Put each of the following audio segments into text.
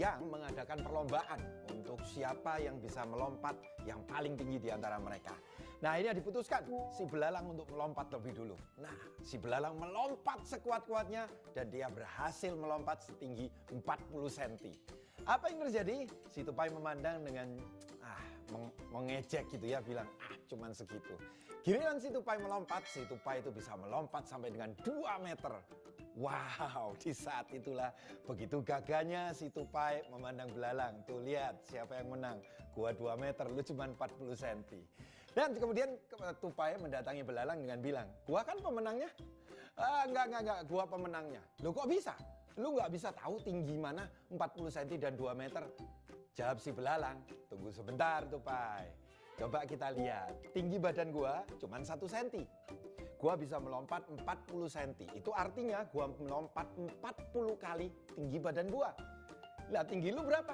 yang mengadakan perlombaan untuk siapa yang bisa melompat yang paling tinggi di antara mereka. Nah ini diputuskan si belalang untuk melompat lebih dulu. Nah si belalang melompat sekuat-kuatnya dan dia berhasil melompat setinggi 40 cm. Apa yang terjadi? Si tupai memandang dengan ah meng mengejek gitu ya bilang ah cuman segitu. Giliran si tupai melompat, si tupai itu bisa melompat sampai dengan 2 meter. Wow, di saat itulah begitu gagahnya si tupai memandang belalang. Tuh lihat siapa yang menang. Gua 2 meter, lu cuma 40 cm. Dan kemudian tupai mendatangi belalang dengan bilang, gua kan pemenangnya. Ah, enggak, enggak, enggak, gua pemenangnya. Lu kok bisa? Lu nggak bisa tahu tinggi mana 40 cm dan 2 meter? Jawab si belalang, tunggu sebentar tupai. Coba kita lihat, tinggi badan gua cuma 1 cm gua bisa melompat 40 cm. Itu artinya gua melompat 40 kali tinggi badan gua. Lah tinggi lu berapa?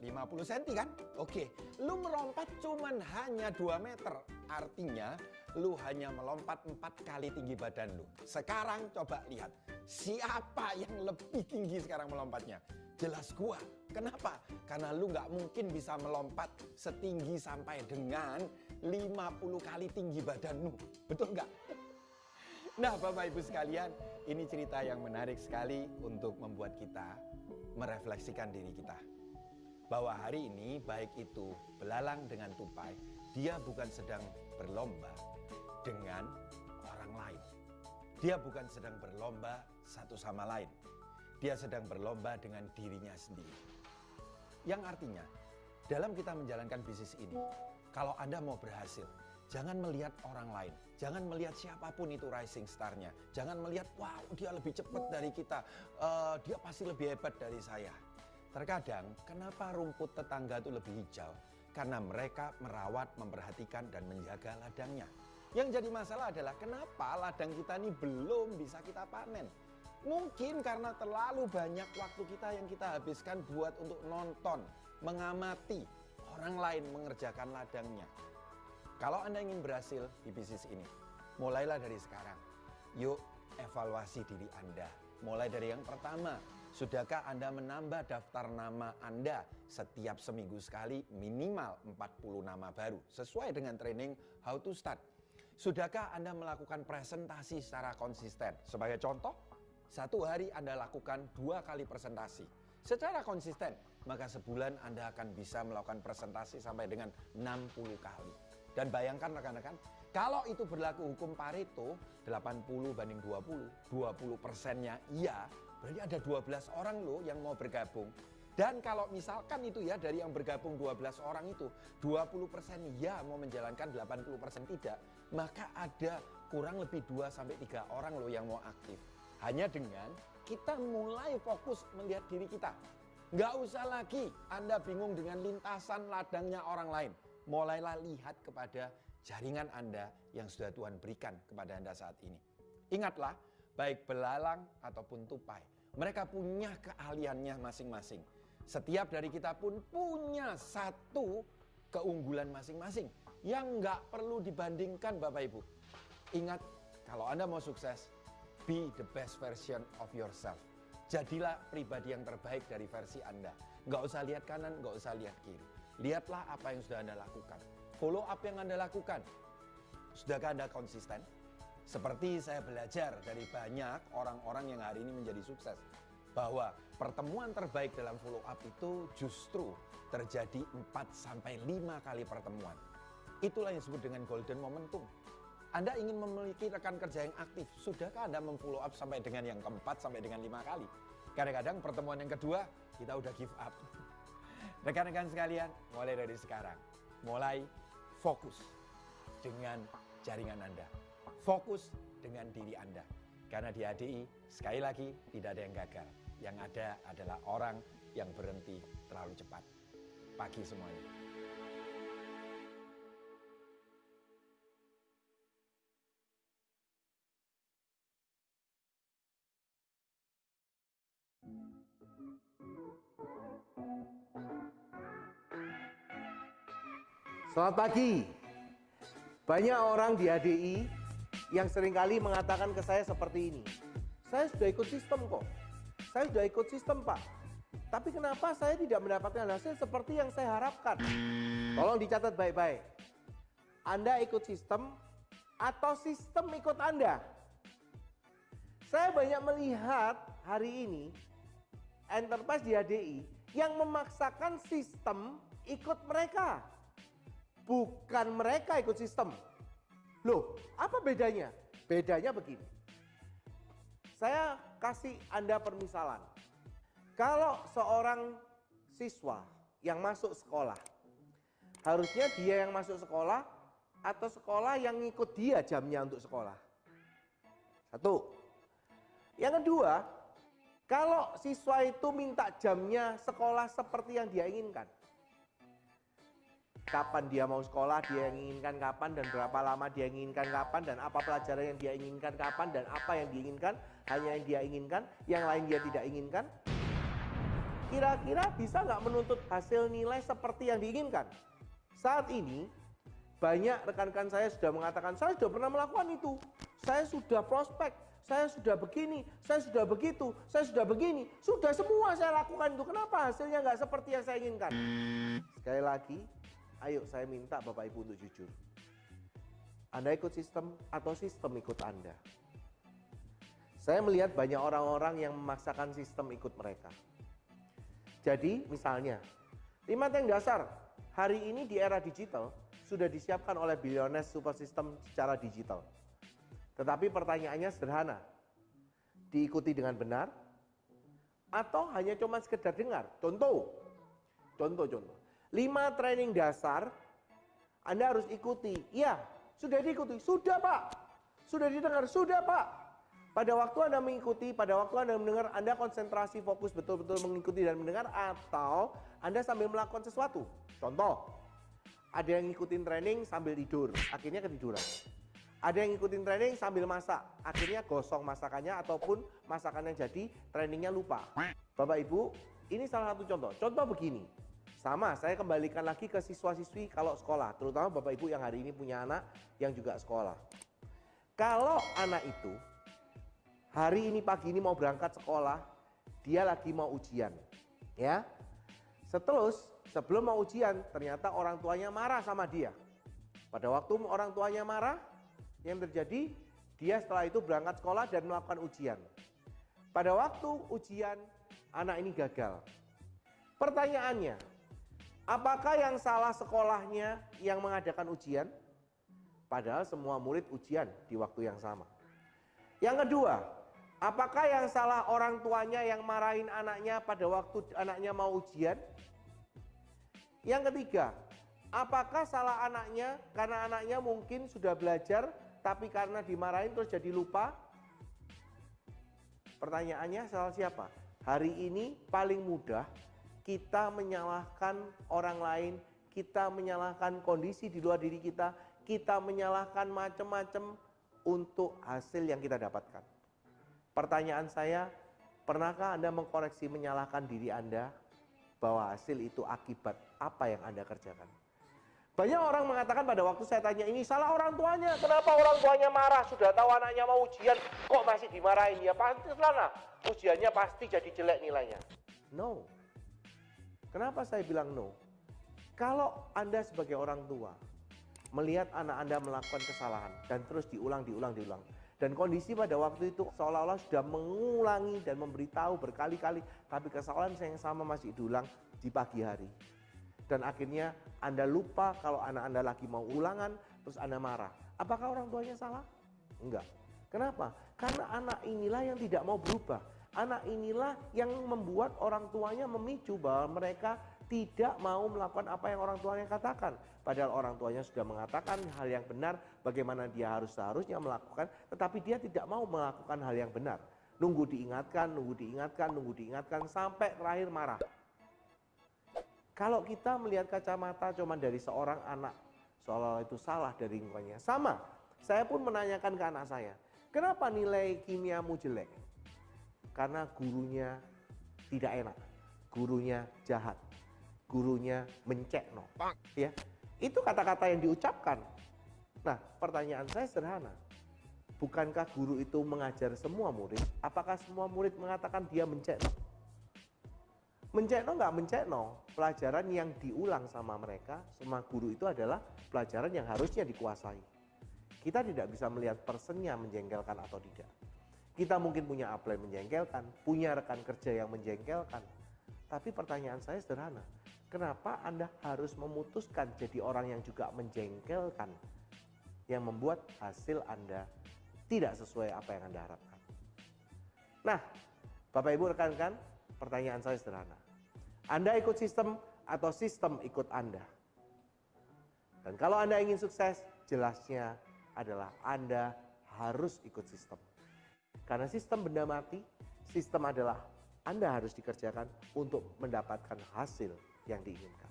50 cm kan? Oke, lu melompat cuman hanya 2 meter. Artinya lu hanya melompat 4 kali tinggi badan lu. Sekarang coba lihat, siapa yang lebih tinggi sekarang melompatnya? Jelas gua. Kenapa? Karena lu nggak mungkin bisa melompat setinggi sampai dengan 50 kali tinggi badanmu. Betul nggak? Nah, Bapak Ibu sekalian, ini cerita yang menarik sekali untuk membuat kita merefleksikan diri kita. Bahwa hari ini baik itu belalang dengan tupai, dia bukan sedang berlomba dengan orang lain. Dia bukan sedang berlomba satu sama lain. Dia sedang berlomba dengan dirinya sendiri. Yang artinya, dalam kita menjalankan bisnis ini, kalau Anda mau berhasil, jangan melihat orang lain, Jangan melihat siapapun itu rising starnya. Jangan melihat, wow dia lebih cepat dari kita. Uh, dia pasti lebih hebat dari saya. Terkadang, kenapa rumput tetangga itu lebih hijau? Karena mereka merawat, memperhatikan, dan menjaga ladangnya. Yang jadi masalah adalah kenapa ladang kita ini belum bisa kita panen. Mungkin karena terlalu banyak waktu kita yang kita habiskan buat untuk nonton, mengamati orang lain mengerjakan ladangnya. Kalau Anda ingin berhasil di bisnis ini, mulailah dari sekarang. Yuk, evaluasi diri Anda. Mulai dari yang pertama, sudahkah Anda menambah daftar nama Anda setiap seminggu sekali minimal 40 nama baru sesuai dengan training How to Start. Sudahkah Anda melakukan presentasi secara konsisten? Sebagai contoh, satu hari Anda lakukan dua kali presentasi secara konsisten, maka sebulan Anda akan bisa melakukan presentasi sampai dengan 60 kali. Dan bayangkan rekan-rekan, kalau itu berlaku hukum Pareto 80 banding 20, 20 persennya iya, berarti ada 12 orang loh yang mau bergabung. Dan kalau misalkan itu ya dari yang bergabung 12 orang itu 20% ya mau menjalankan 80% persen tidak, maka ada kurang lebih 2 sampai 3 orang loh yang mau aktif. Hanya dengan kita mulai fokus melihat diri kita. Nggak usah lagi Anda bingung dengan lintasan ladangnya orang lain mulailah lihat kepada jaringan Anda yang sudah Tuhan berikan kepada Anda saat ini. Ingatlah, baik belalang ataupun tupai, mereka punya keahliannya masing-masing. Setiap dari kita pun punya satu keunggulan masing-masing yang nggak perlu dibandingkan Bapak Ibu. Ingat, kalau Anda mau sukses, be the best version of yourself. Jadilah pribadi yang terbaik dari versi Anda. Nggak usah lihat kanan, nggak usah lihat kiri. Lihatlah apa yang sudah Anda lakukan. Follow up yang Anda lakukan. Sudahkah Anda konsisten? Seperti saya belajar dari banyak orang-orang yang hari ini menjadi sukses. Bahwa pertemuan terbaik dalam follow up itu justru terjadi 4-5 kali pertemuan. Itulah yang disebut dengan golden momentum. Anda ingin memiliki rekan kerja yang aktif, sudahkah Anda memfollow up sampai dengan yang keempat sampai dengan lima kali? Kadang-kadang pertemuan yang kedua kita udah give up. Rekan-rekan sekalian, mulai dari sekarang, mulai fokus dengan jaringan Anda. Fokus dengan diri Anda. Karena di ADI sekali lagi, tidak ada yang gagal. Yang ada adalah orang yang berhenti terlalu cepat. Pagi semuanya. Selamat pagi. Banyak orang di HDI yang seringkali mengatakan ke saya seperti ini. Saya sudah ikut sistem kok. Saya sudah ikut sistem, Pak. Tapi kenapa saya tidak mendapatkan hasil seperti yang saya harapkan? Tolong dicatat baik-baik. Anda ikut sistem atau sistem ikut Anda? Saya banyak melihat hari ini enterprise di HDI yang memaksakan sistem ikut mereka bukan mereka ikut sistem. Loh, apa bedanya? Bedanya begini. Saya kasih Anda permisalan. Kalau seorang siswa yang masuk sekolah, harusnya dia yang masuk sekolah atau sekolah yang ngikut dia jamnya untuk sekolah. Satu. Yang kedua, kalau siswa itu minta jamnya sekolah seperti yang dia inginkan, kapan dia mau sekolah dia yang inginkan kapan dan berapa lama dia inginkan kapan dan apa pelajaran yang dia inginkan kapan dan apa yang diinginkan hanya yang dia inginkan yang lain dia tidak inginkan kira-kira bisa nggak menuntut hasil nilai seperti yang diinginkan saat ini banyak rekan-rekan saya sudah mengatakan saya sudah pernah melakukan itu saya sudah prospek saya sudah begini, saya sudah begitu, saya sudah begini, sudah semua saya lakukan itu. Kenapa hasilnya nggak seperti yang saya inginkan? Sekali lagi, Ayo saya minta Bapak Ibu untuk jujur. Anda ikut sistem atau sistem ikut Anda? Saya melihat banyak orang-orang yang memaksakan sistem ikut mereka. Jadi misalnya, lima tank dasar hari ini di era digital sudah disiapkan oleh bilioner Super System secara digital. Tetapi pertanyaannya sederhana, diikuti dengan benar atau hanya cuma sekedar dengar? Contoh, contoh-contoh. Lima training dasar Anda harus ikuti. Iya, sudah diikuti. Sudah, Pak. Sudah didengar. Sudah, Pak. Pada waktu Anda mengikuti, pada waktu Anda mendengar, Anda konsentrasi fokus betul-betul mengikuti dan mendengar atau Anda sambil melakukan sesuatu. Contoh, ada yang ngikutin training sambil tidur, akhirnya ketiduran. Ada yang ngikutin training sambil masak, akhirnya gosong masakannya ataupun masakan yang jadi trainingnya lupa. Bapak Ibu, ini salah satu contoh. Contoh begini, sama, saya kembalikan lagi ke siswa-siswi kalau sekolah, terutama Bapak Ibu yang hari ini punya anak yang juga sekolah. Kalau anak itu hari ini pagi ini mau berangkat sekolah, dia lagi mau ujian, ya. Setelah sebelum mau ujian, ternyata orang tuanya marah sama dia. Pada waktu orang tuanya marah, yang terjadi dia setelah itu berangkat sekolah dan melakukan ujian. Pada waktu ujian, anak ini gagal. Pertanyaannya, Apakah yang salah sekolahnya yang mengadakan ujian? Padahal semua murid ujian di waktu yang sama. Yang kedua, apakah yang salah orang tuanya yang marahin anaknya pada waktu anaknya mau ujian? Yang ketiga, apakah salah anaknya karena anaknya mungkin sudah belajar tapi karena dimarahin terus jadi lupa? Pertanyaannya salah siapa? Hari ini paling mudah kita menyalahkan orang lain, kita menyalahkan kondisi di luar diri kita, kita menyalahkan macam-macam untuk hasil yang kita dapatkan. Pertanyaan saya, pernahkah Anda mengkoreksi menyalahkan diri Anda bahwa hasil itu akibat apa yang Anda kerjakan? Banyak orang mengatakan pada waktu saya tanya ini salah orang tuanya. Kenapa orang tuanya marah? Sudah tahu anaknya mau ujian kok masih dimarahin? Ya pasti lah ujiannya pasti jadi jelek nilainya. No, Kenapa saya bilang no? Kalau Anda sebagai orang tua melihat anak Anda melakukan kesalahan dan terus diulang, diulang, diulang. Dan kondisi pada waktu itu seolah-olah sudah mengulangi dan memberitahu berkali-kali, tapi kesalahan yang sama masih diulang di pagi hari. Dan akhirnya Anda lupa kalau anak Anda lagi mau ulangan, terus Anda marah. Apakah orang tuanya salah? Enggak. Kenapa? Karena anak inilah yang tidak mau berubah Anak inilah yang membuat orang tuanya memicu bahwa mereka tidak mau melakukan apa yang orang tuanya katakan. Padahal orang tuanya sudah mengatakan hal yang benar, bagaimana dia harus seharusnya melakukan, tetapi dia tidak mau melakukan hal yang benar. Nunggu diingatkan, nunggu diingatkan, nunggu diingatkan, sampai terakhir marah. Kalau kita melihat kacamata cuman dari seorang anak, seolah-olah itu salah dari lingkungannya. Sama, saya pun menanyakan ke anak saya, kenapa nilai kimiamu jelek? karena gurunya tidak enak, gurunya jahat, gurunya mencekno. Ya. Itu kata-kata yang diucapkan. Nah, pertanyaan saya sederhana. Bukankah guru itu mengajar semua murid? Apakah semua murid mengatakan dia mencekno? Mencekno nggak mencekno, pelajaran yang diulang sama mereka, sama guru itu adalah pelajaran yang harusnya dikuasai. Kita tidak bisa melihat persennya menjengkelkan atau tidak. Kita mungkin punya upline menjengkelkan, punya rekan kerja yang menjengkelkan. Tapi pertanyaan saya sederhana, kenapa Anda harus memutuskan jadi orang yang juga menjengkelkan yang membuat hasil Anda tidak sesuai apa yang Anda harapkan? Nah, Bapak Ibu rekan-rekan, pertanyaan saya sederhana. Anda ikut sistem atau sistem ikut Anda? Dan kalau Anda ingin sukses, jelasnya adalah Anda harus ikut sistem. Karena sistem benda mati, sistem adalah Anda harus dikerjakan untuk mendapatkan hasil yang diinginkan.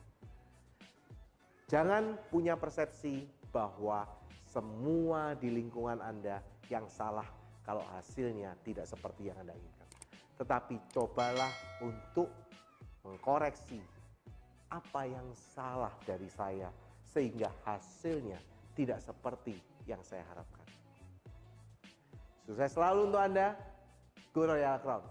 Jangan punya persepsi bahwa semua di lingkungan Anda yang salah kalau hasilnya tidak seperti yang Anda inginkan. Tetapi cobalah untuk mengkoreksi apa yang salah dari saya sehingga hasilnya tidak seperti yang saya harapkan. Sukses selalu untuk Anda, Go Royal Crown.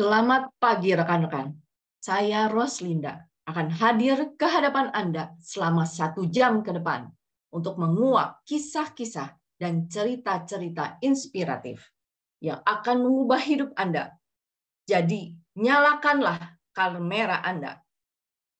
Selamat pagi rekan-rekan. Saya Roslinda akan hadir ke hadapan Anda selama satu jam ke depan untuk menguak kisah-kisah dan cerita-cerita inspiratif yang akan mengubah hidup Anda jadi, nyalakanlah kamera Anda.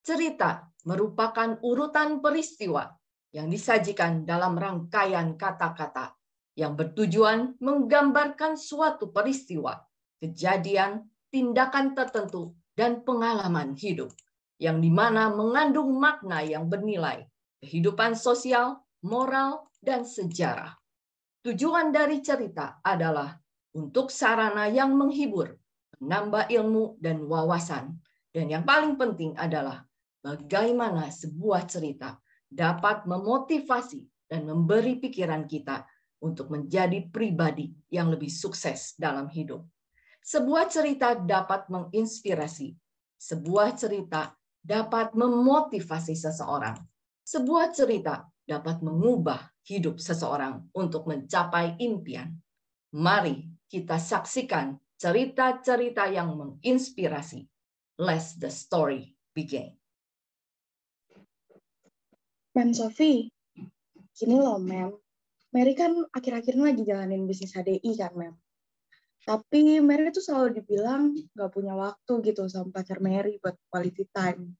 Cerita merupakan urutan peristiwa yang disajikan dalam rangkaian kata-kata yang bertujuan menggambarkan suatu peristiwa, kejadian, tindakan tertentu, dan pengalaman hidup yang dimana mengandung makna yang bernilai, kehidupan sosial, moral, dan sejarah. Tujuan dari cerita adalah untuk sarana yang menghibur, menambah ilmu dan wawasan. Dan yang paling penting adalah bagaimana sebuah cerita dapat memotivasi dan memberi pikiran kita untuk menjadi pribadi yang lebih sukses dalam hidup. Sebuah cerita dapat menginspirasi, sebuah cerita dapat memotivasi seseorang, sebuah cerita dapat mengubah hidup seseorang untuk mencapai impian. Mari kita saksikan cerita-cerita yang menginspirasi. Let's the story begin. Mem Sofi, gini loh Mem, Mary kan akhir-akhir ini lagi jalanin bisnis HDI kan Mem. Tapi Mary tuh selalu dibilang gak punya waktu gitu sama pacar Mary buat quality time.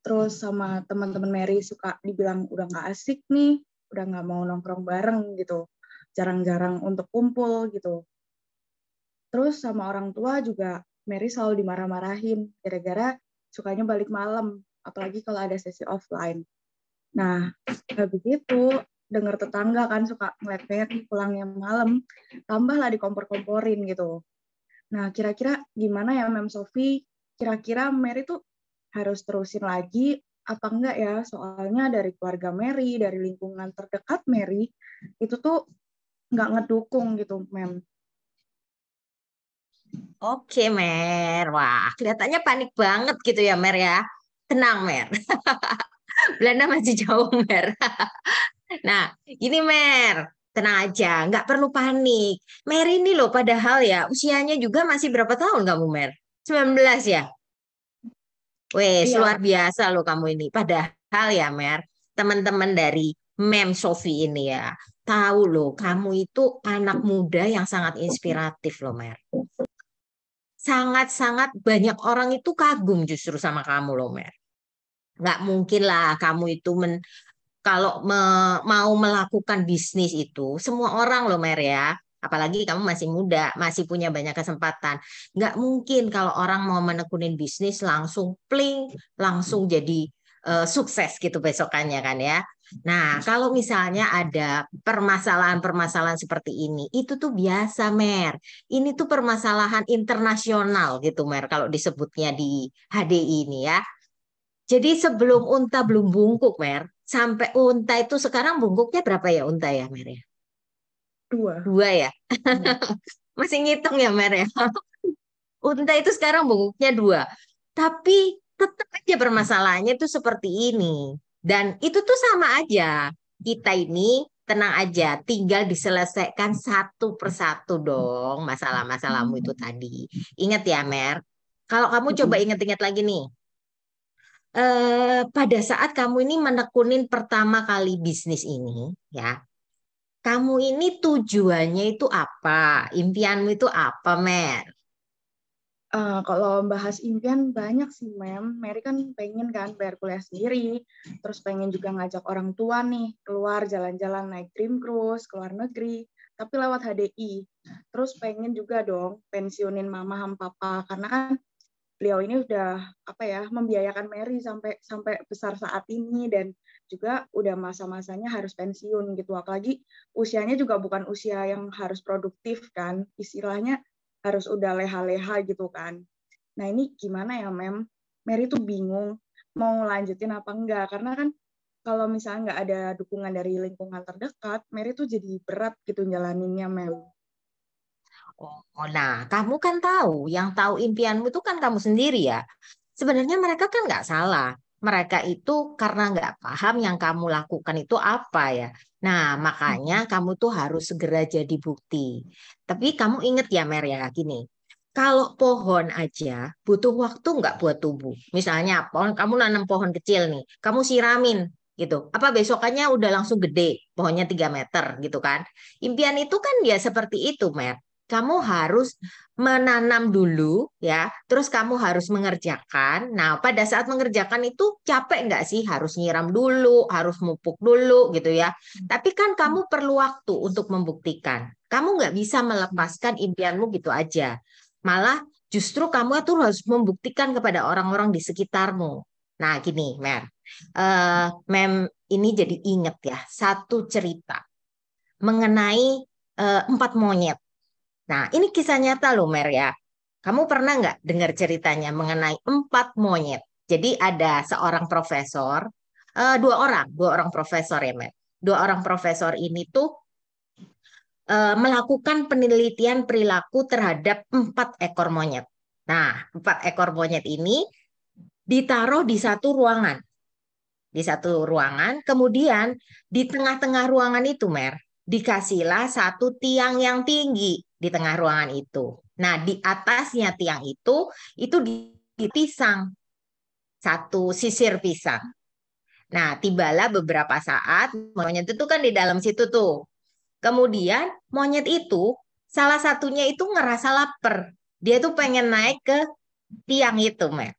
Terus sama teman-teman Mary suka dibilang udah gak asik nih, udah gak mau nongkrong bareng gitu. Jarang-jarang untuk kumpul gitu. Terus sama orang tua juga Mary selalu dimarah-marahin gara-gara sukanya balik malam, apalagi kalau ada sesi offline. Nah, begitu dengar tetangga kan suka ngeliat Mary pulangnya malam, tambahlah dikompor-komporin gitu. Nah, kira-kira gimana ya Mem Sofi? Kira-kira Mary tuh harus terusin lagi apa enggak ya? Soalnya dari keluarga Mary, dari lingkungan terdekat Mary, itu tuh nggak ngedukung gitu, Mem. Oke, Mer. Wah, kelihatannya panik banget gitu ya, Mer ya. Tenang, Mer. Belanda masih jauh, Mer. nah, ini Mer. Tenang aja, nggak perlu panik. Mer ini loh, padahal ya, usianya juga masih berapa tahun kamu, Mer? 19 ya? Wes, iya. luar biasa loh kamu ini. Padahal ya, Mer, teman-teman dari Mem Sofi ini ya, tahu loh, kamu itu anak muda yang sangat inspiratif loh, Mer sangat-sangat banyak orang itu kagum justru sama kamu loh Mer. Nggak mungkin lah kamu itu men, kalau me, mau melakukan bisnis itu semua orang loh Mer ya. Apalagi kamu masih muda, masih punya banyak kesempatan. Nggak mungkin kalau orang mau menekunin bisnis langsung pling, langsung jadi uh, sukses gitu besokannya kan ya. Nah, iya. kalau misalnya ada permasalahan-permasalahan seperti ini, itu tuh biasa, Mer. Ini tuh permasalahan internasional gitu, Mer, kalau disebutnya di HDI ini ya. Jadi sebelum unta belum bungkuk, Mer, sampai unta itu sekarang bungkuknya berapa ya unta ya, Mer ya? Dua. Dua ya? Iya. Masih ngitung ya, Mer ya? unta itu sekarang bungkuknya dua. Tapi tetap aja bermasalahnya itu seperti ini. Dan itu tuh sama aja. Kita ini tenang aja, tinggal diselesaikan satu persatu dong masalah-masalahmu itu hmm. tadi. Ingat ya, Mer. Kalau kamu coba hmm. ingat-ingat lagi nih, eh, pada saat kamu ini menekunin pertama kali bisnis ini, ya, kamu ini tujuannya itu apa? Impianmu itu apa, Mer? Uh, kalau membahas impian banyak sih Mem. Mary kan pengen kan bayar kuliah sendiri, terus pengen juga ngajak orang tua nih keluar jalan-jalan naik dream cruise ke luar negeri, tapi lewat HDI. Terus pengen juga dong pensiunin mama ham papa karena kan beliau ini udah apa ya membiayakan Mary sampai sampai besar saat ini dan juga udah masa-masanya harus pensiun gitu apalagi usianya juga bukan usia yang harus produktif kan istilahnya harus udah leha-leha gitu kan. Nah ini gimana ya Mem? Mary tuh bingung mau lanjutin apa enggak karena kan kalau misalnya nggak ada dukungan dari lingkungan terdekat, Mary tuh jadi berat gitu jalaninnya Mem. Oh, nah kamu kan tahu, yang tahu impianmu itu kan kamu sendiri ya. Sebenarnya mereka kan nggak salah mereka itu karena nggak paham yang kamu lakukan itu apa ya. Nah, makanya kamu tuh harus segera jadi bukti. Tapi kamu inget ya, Mer, ya, gini. Kalau pohon aja butuh waktu nggak buat tubuh. Misalnya pohon kamu nanam pohon kecil nih, kamu siramin gitu. Apa besokannya udah langsung gede, pohonnya 3 meter gitu kan. Impian itu kan ya seperti itu, Mer kamu harus menanam dulu ya, terus kamu harus mengerjakan. Nah, pada saat mengerjakan itu capek nggak sih? Harus nyiram dulu, harus mupuk dulu gitu ya. Hmm. Tapi kan kamu hmm. perlu waktu untuk membuktikan. Kamu nggak bisa melepaskan impianmu gitu aja. Malah justru kamu tuh harus membuktikan kepada orang-orang di sekitarmu. Nah, gini, Mer. Uh, Mem ini jadi inget ya, satu cerita mengenai uh, empat monyet Nah, ini kisah nyata loh, Mer ya. Kamu pernah nggak dengar ceritanya mengenai empat monyet? Jadi ada seorang profesor, uh, dua orang, dua orang profesor ya, Mer. Dua orang profesor ini tuh uh, melakukan penelitian perilaku terhadap empat ekor monyet. Nah, empat ekor monyet ini ditaruh di satu ruangan. Di satu ruangan, kemudian di tengah-tengah ruangan itu, Mer, dikasihlah satu tiang yang tinggi di tengah ruangan itu. Nah, di atasnya tiang itu, itu di pisang. Satu sisir pisang. Nah, tibalah beberapa saat, monyet itu kan di dalam situ tuh. Kemudian, monyet itu, salah satunya itu ngerasa lapar. Dia tuh pengen naik ke tiang itu, mer.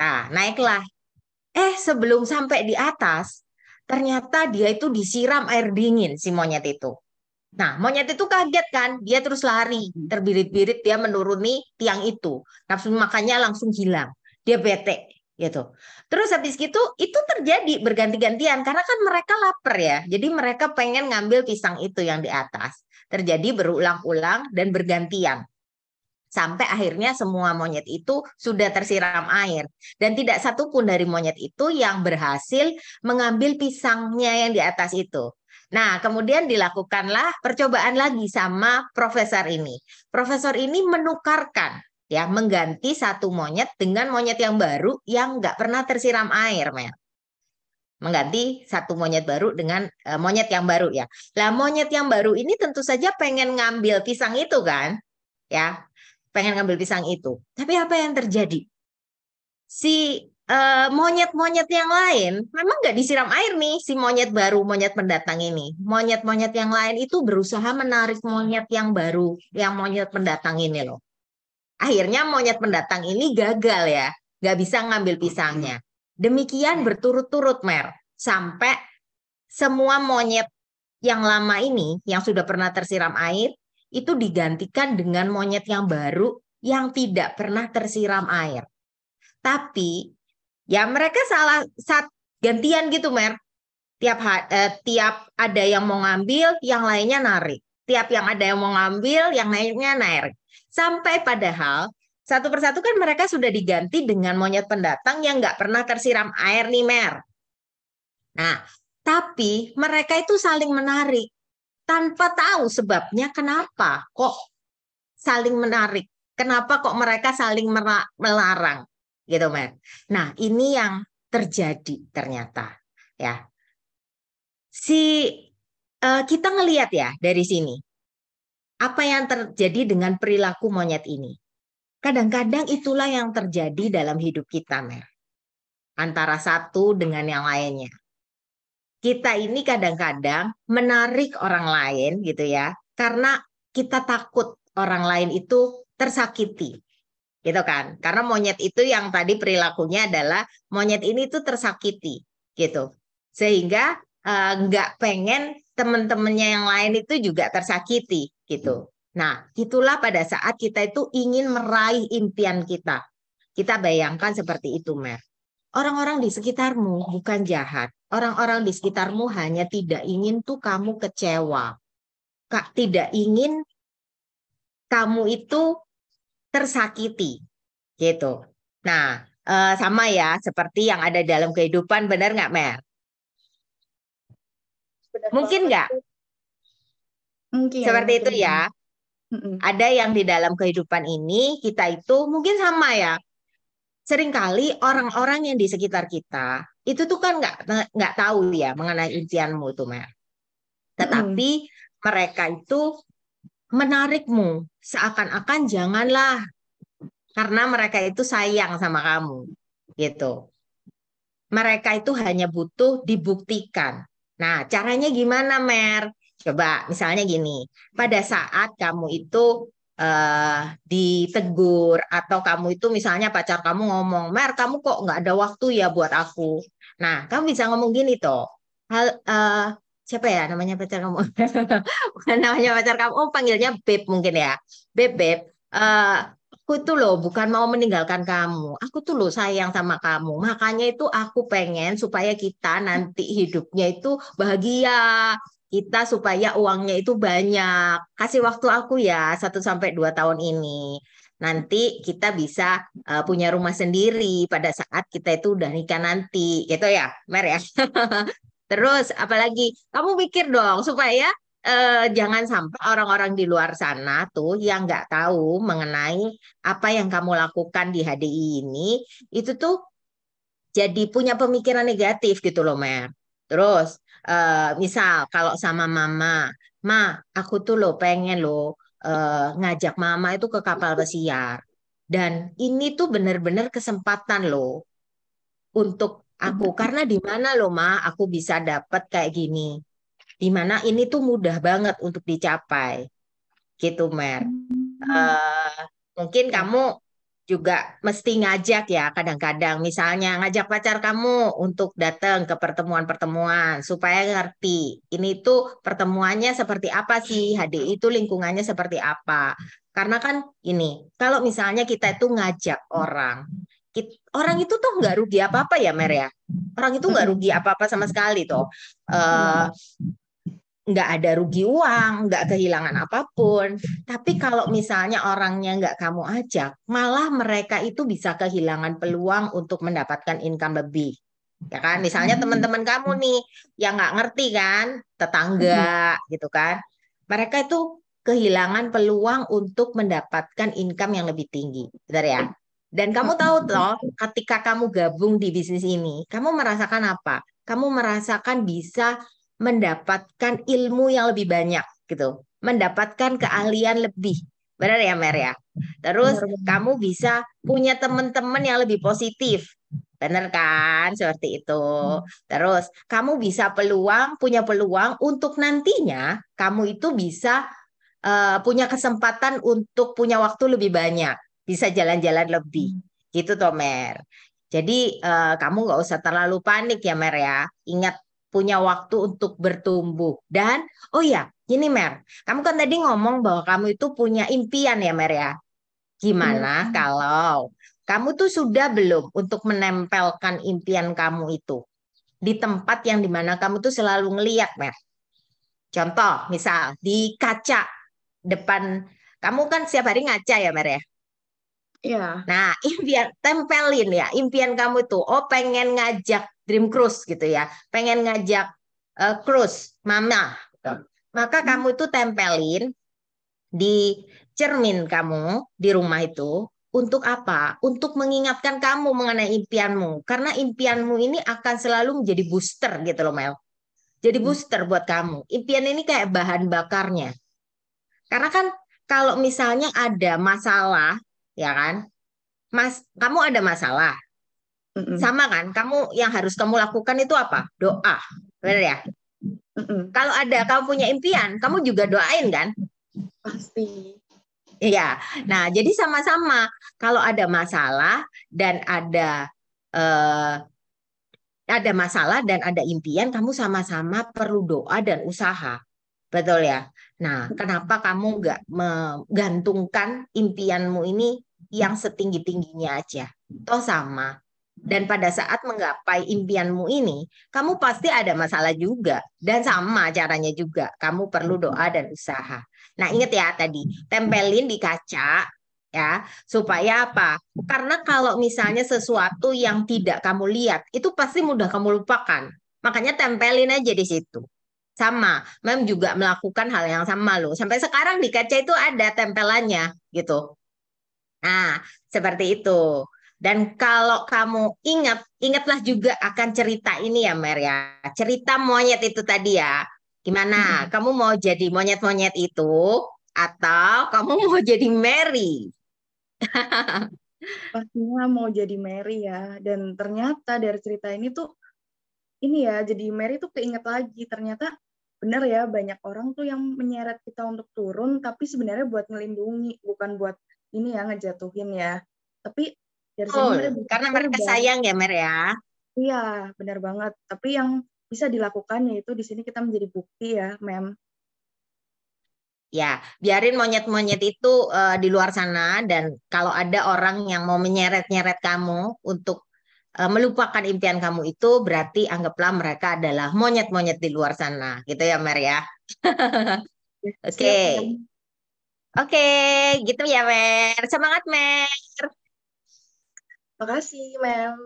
Nah, naiklah. Eh, sebelum sampai di atas, ternyata dia itu disiram air dingin si monyet itu. Nah, monyet itu kaget kan, dia terus lari, hmm. terbirit-birit dia menuruni tiang itu. Nafsu makannya langsung hilang. Dia bete gitu. Terus habis gitu itu terjadi berganti-gantian karena kan mereka lapar ya. Jadi mereka pengen ngambil pisang itu yang di atas. Terjadi berulang-ulang dan bergantian sampai akhirnya semua monyet itu sudah tersiram air dan tidak satupun dari monyet itu yang berhasil mengambil pisangnya yang di atas itu. Nah, kemudian dilakukanlah percobaan lagi sama profesor ini. Profesor ini menukarkan ya mengganti satu monyet dengan monyet yang baru yang nggak pernah tersiram air, Mel mengganti satu monyet baru dengan e, monyet yang baru ya. Lah monyet yang baru ini tentu saja pengen ngambil pisang itu kan, ya pengen ngambil pisang itu. Tapi apa yang terjadi? Si monyet eh, monyet-monyet yang lain memang nggak disiram air nih si monyet baru monyet pendatang ini monyet-monyet yang lain itu berusaha menarik monyet yang baru yang monyet pendatang ini loh akhirnya monyet pendatang ini gagal ya nggak bisa ngambil pisangnya demikian berturut-turut mer sampai semua monyet yang lama ini yang sudah pernah tersiram air itu digantikan dengan monyet yang baru yang tidak pernah tersiram air. Tapi ya mereka salah saat gantian gitu mer tiap eh, tiap ada yang mau ngambil yang lainnya narik tiap yang ada yang mau ngambil yang lainnya narik sampai padahal satu persatu kan mereka sudah diganti dengan monyet pendatang yang nggak pernah tersiram air nih mer nah tapi mereka itu saling menarik tanpa tahu sebabnya kenapa kok saling menarik, kenapa kok mereka saling melarang gitu, men Nah, ini yang terjadi ternyata ya. Si uh, kita ngelihat ya dari sini. Apa yang terjadi dengan perilaku monyet ini? Kadang-kadang itulah yang terjadi dalam hidup kita, men Antara satu dengan yang lainnya kita ini kadang-kadang menarik orang lain gitu ya karena kita takut orang lain itu tersakiti gitu kan karena monyet itu yang tadi perilakunya adalah monyet ini tuh tersakiti gitu sehingga eh, nggak pengen teman-temannya yang lain itu juga tersakiti gitu nah itulah pada saat kita itu ingin meraih impian kita kita bayangkan seperti itu Mer Orang-orang di sekitarmu bukan jahat. Orang-orang di sekitarmu hanya tidak ingin tuh kamu kecewa. Kak, tidak ingin kamu itu tersakiti. Gitu. Nah, eh, sama ya seperti yang ada dalam kehidupan, benar nggak, Mer? Mungkin nggak? Mungkin. Seperti itu ya. Ada yang di dalam kehidupan ini kita itu mungkin sama ya seringkali orang-orang yang di sekitar kita itu tuh kan nggak nggak tahu ya mengenai iya. impianmu tuh Mer. Tetapi hmm. mereka itu menarikmu seakan-akan janganlah karena mereka itu sayang sama kamu gitu. Mereka itu hanya butuh dibuktikan. Nah, caranya gimana, Mer? Coba misalnya gini, pada saat kamu itu uh, ditegur atau kamu itu misalnya pacar kamu ngomong mer kamu kok nggak ada waktu ya buat aku nah kamu bisa ngomong gini toh hal uh, siapa ya namanya pacar kamu bukan namanya pacar kamu oh panggilnya beb mungkin ya beb beb uh, aku tuh loh bukan mau meninggalkan kamu aku tuh loh sayang sama kamu makanya itu aku pengen supaya kita nanti hidupnya itu bahagia kita supaya uangnya itu banyak. Kasih waktu aku ya 1 sampai 2 tahun ini. Nanti kita bisa uh, punya rumah sendiri pada saat kita itu udah nikah nanti, gitu ya, Mer ya. Terus apalagi kamu pikir dong supaya uh, jangan sampai orang-orang di luar sana tuh yang nggak tahu mengenai apa yang kamu lakukan di HDI ini itu tuh jadi punya pemikiran negatif gitu loh Mer. Terus Eh, misal kalau sama mama, ma aku tuh lo pengen lo uh, eh, ngajak mama itu ke kapal pesiar. Dan ini tuh bener-bener kesempatan lo untuk aku karena di mana lo ma aku bisa dapat kayak gini. Di mana ini tuh mudah banget untuk dicapai. Gitu Mer. Uh, mungkin kamu juga mesti ngajak ya kadang-kadang misalnya ngajak pacar kamu untuk datang ke pertemuan-pertemuan supaya ngerti ini tuh pertemuannya seperti apa sih HDI itu lingkungannya seperti apa karena kan ini kalau misalnya kita itu ngajak orang kita, orang itu tuh nggak rugi apa apa ya Mer ya orang itu nggak rugi apa apa sama sekali tuh uh, eh, nggak ada rugi uang, nggak hmm. kehilangan apapun. Tapi kalau misalnya orangnya nggak kamu ajak, malah mereka itu bisa kehilangan peluang untuk mendapatkan income lebih. Ya kan, misalnya hmm. teman-teman kamu hmm. nih yang nggak ngerti kan, tetangga gitu kan, mereka itu kehilangan peluang untuk mendapatkan income yang lebih tinggi, benar ya? Dan kamu tahu toh, ketika kamu gabung di bisnis ini, kamu merasakan apa? Kamu merasakan bisa mendapatkan ilmu yang lebih banyak gitu, mendapatkan mm-hmm. keahlian lebih. Benar ya Mer ya? Terus Benar. kamu bisa punya teman-teman yang lebih positif. Benar kan? Seperti itu. Mm-hmm. Terus kamu bisa peluang, punya peluang untuk nantinya kamu itu bisa uh, punya kesempatan untuk punya waktu lebih banyak, bisa jalan-jalan lebih. Mm-hmm. Gitu Tomer. Jadi uh, kamu nggak usah terlalu panik ya Mer ya. Ingat punya waktu untuk bertumbuh. Dan oh ya, gini Mer, kamu kan tadi ngomong bahwa kamu itu punya impian ya Mer ya. Gimana hmm. kalau kamu tuh sudah belum untuk menempelkan impian kamu itu di tempat yang dimana kamu tuh selalu ngeliat, Mer. Contoh, misal di kaca depan, kamu kan setiap hari ngaca ya, Mer ya? Iya. Nah, impian, tempelin ya impian kamu itu. Oh, pengen ngajak dream cruise gitu ya, pengen ngajak uh, cruise mama, gitu. maka kamu itu tempelin di cermin kamu di rumah itu untuk apa? Untuk mengingatkan kamu mengenai impianmu. Karena impianmu ini akan selalu menjadi booster gitu loh Mel. Jadi hmm. booster buat kamu. Impian ini kayak bahan bakarnya. Karena kan kalau misalnya ada masalah, ya kan? Mas, kamu ada masalah. Mm-mm. Sama kan? Kamu yang harus kamu lakukan itu apa? Doa. Benar ya? Kalau ada kamu punya impian, kamu juga doain kan? Pasti. Iya. Nah, jadi sama-sama kalau ada masalah dan ada eh, ada masalah dan ada impian, kamu sama-sama perlu doa dan usaha. Betul ya. Nah, kenapa kamu nggak menggantungkan impianmu ini yang setinggi tingginya aja? Toh sama dan pada saat menggapai impianmu ini, kamu pasti ada masalah juga dan sama caranya juga. Kamu perlu doa dan usaha. Nah, ingat ya tadi, tempelin di kaca ya, supaya apa? Karena kalau misalnya sesuatu yang tidak kamu lihat, itu pasti mudah kamu lupakan. Makanya tempelin aja di situ. Sama, Mem juga melakukan hal yang sama loh. Sampai sekarang di kaca itu ada tempelannya gitu. Nah, seperti itu. Dan kalau kamu ingat, ingatlah juga akan cerita ini ya, Mer ya. Cerita monyet itu tadi ya. Gimana? Hmm. Kamu mau jadi monyet-monyet itu atau kamu mau jadi Mary? Pastinya mau jadi Mary ya. Dan ternyata dari cerita ini tuh ini ya, jadi Mary tuh keinget lagi. Ternyata benar ya banyak orang tuh yang menyeret kita untuk turun tapi sebenarnya buat melindungi, bukan buat ini ya ngejatuhin ya tapi dari oh, karena mereka sayang ya Mer ya. Iya, benar banget. Tapi yang bisa dilakukan yaitu di sini kita menjadi bukti ya, Mem. Ya, biarin monyet-monyet itu uh, di luar sana dan kalau ada orang yang mau menyeret-nyeret kamu untuk uh, melupakan impian kamu itu berarti anggaplah mereka adalah monyet-monyet di luar sana, gitu ya Mer ya. Oke. Oke, okay, gitu ya Mer. Semangat Mer. Makasih, Mel.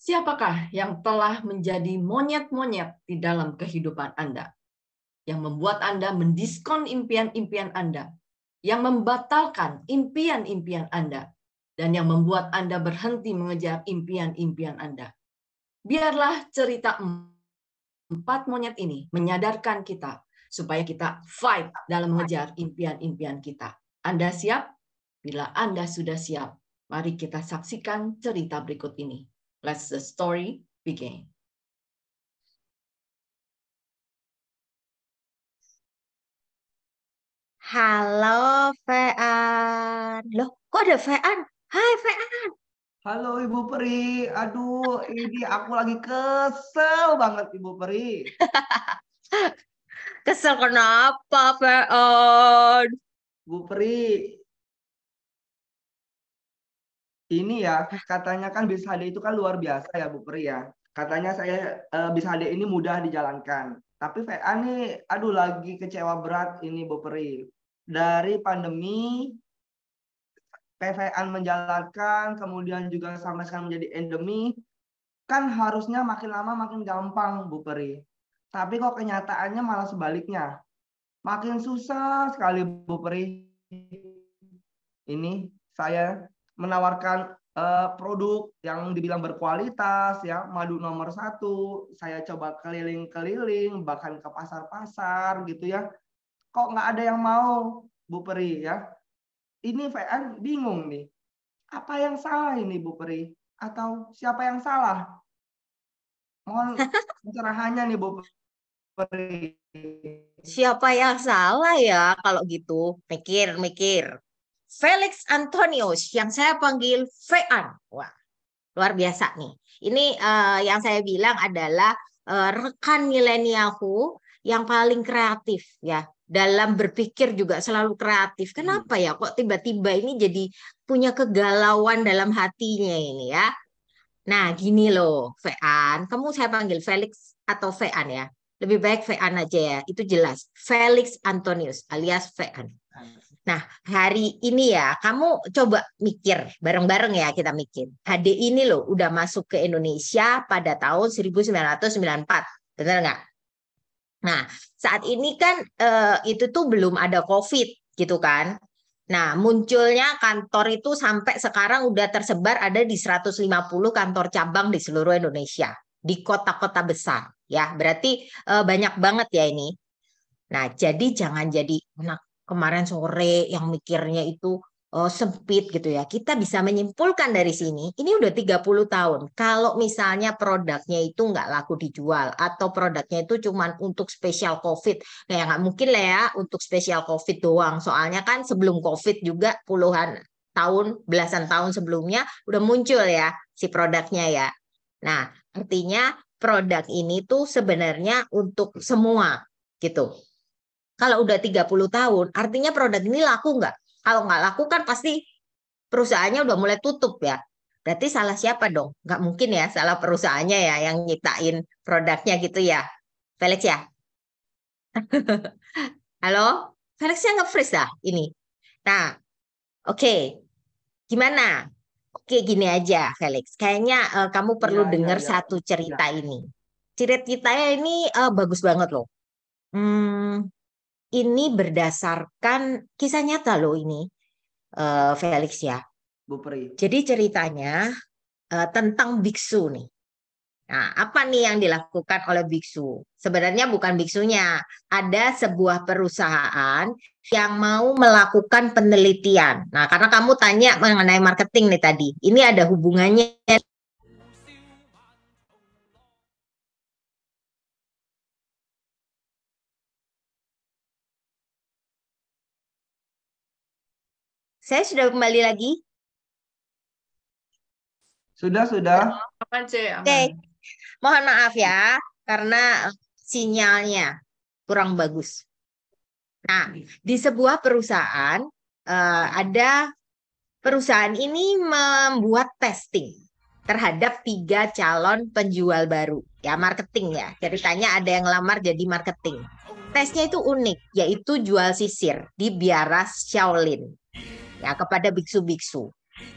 Siapakah yang telah menjadi monyet-monyet di dalam kehidupan Anda? Yang membuat Anda mendiskon impian-impian Anda, yang membatalkan impian-impian Anda, dan yang membuat Anda berhenti mengejar impian-impian Anda. Biarlah cerita empat monyet ini menyadarkan kita supaya kita fight dalam mengejar impian-impian kita. Anda siap? Bila Anda sudah siap, mari kita saksikan cerita berikut ini. Let's the story begin. Halo, Fean. Loh, kok ada Fean? Hai, Fean. Halo, Ibu Peri. Aduh, ini aku lagi kesel banget, Ibu Peri. kesel kenapa, Fean? Bu Peri, ini ya katanya kan bisade itu kan luar biasa ya Bu Peri ya. Katanya saya e, ini mudah dijalankan. Tapi VA nih aduh lagi kecewa berat ini Bu Peri Dari pandemi PVN menjalankan, kemudian juga sampai sekarang menjadi endemi, kan harusnya makin lama makin gampang, Bu Peri. Tapi kok kenyataannya malah sebaliknya. Makin susah sekali, Bu Peri. Ini saya menawarkan uh, produk yang dibilang berkualitas ya madu nomor satu saya coba keliling-keliling bahkan ke pasar-pasar gitu ya kok nggak ada yang mau Bu Peri ya ini VN bingung nih apa yang salah ini Bu Peri atau siapa yang salah mohon pencerahannya nih Bu Peri siapa yang salah ya kalau gitu mikir-mikir Felix Antonius yang saya panggil Vean. Wah, luar biasa nih. Ini uh, yang saya bilang adalah uh, rekan milenialku yang paling kreatif ya dalam berpikir juga selalu kreatif. Hmm. Kenapa ya kok tiba-tiba ini jadi punya kegalauan dalam hatinya ini ya? Nah gini loh, Vean, kamu saya panggil Felix atau Vean ya? Lebih baik Vean aja ya, itu jelas. Felix Antonius alias Vean. Nah, hari ini ya, kamu coba mikir bareng-bareng ya kita mikir. HD ini loh udah masuk ke Indonesia pada tahun 1994. Benar nggak? Nah, saat ini kan eh, itu tuh belum ada COVID gitu kan. Nah, munculnya kantor itu sampai sekarang udah tersebar ada di 150 kantor cabang di seluruh Indonesia, di kota-kota besar ya. Berarti eh, banyak banget ya ini. Nah, jadi jangan jadi anak kemarin sore yang mikirnya itu uh, sempit gitu ya. Kita bisa menyimpulkan dari sini, ini udah 30 tahun. Kalau misalnya produknya itu nggak laku dijual atau produknya itu cuman untuk spesial COVID. Kayak nah nggak mungkin lah ya untuk spesial COVID doang. Soalnya kan sebelum COVID juga puluhan tahun, belasan tahun sebelumnya udah muncul ya si produknya ya. Nah, artinya produk ini tuh sebenarnya untuk semua gitu. Kalau udah 30 tahun, artinya produk ini laku nggak? Kalau nggak laku kan pasti perusahaannya udah mulai tutup ya. Berarti salah siapa dong? Nggak mungkin ya salah perusahaannya ya yang nyiptain produknya gitu ya. Felix ya? Halo? Felixnya nggak freeze dah ini. Nah, oke. Okay. Gimana? Oke, gini aja Felix. Kayaknya uh, kamu perlu ya, ya dengar ya, ya. satu cerita ya. ini. Cerita kita ini uh, bagus banget loh. Hmm, ini berdasarkan kisah nyata loh ini uh, Felix ya. Bu Pri. Jadi ceritanya uh, tentang biksu nih. Nah, apa nih yang dilakukan oleh biksu? Sebenarnya bukan biksunya, ada sebuah perusahaan yang mau melakukan penelitian. Nah, karena kamu tanya mengenai marketing nih tadi, ini ada hubungannya Saya sudah kembali lagi. Sudah, sudah. Aman Oke. Mohon maaf ya, karena sinyalnya kurang bagus. Nah, di sebuah perusahaan eh, ada perusahaan ini membuat testing terhadap tiga calon penjual baru ya marketing ya ceritanya ada yang lamar jadi marketing tesnya itu unik yaitu jual sisir di biara Shaolin ya kepada biksu-biksu.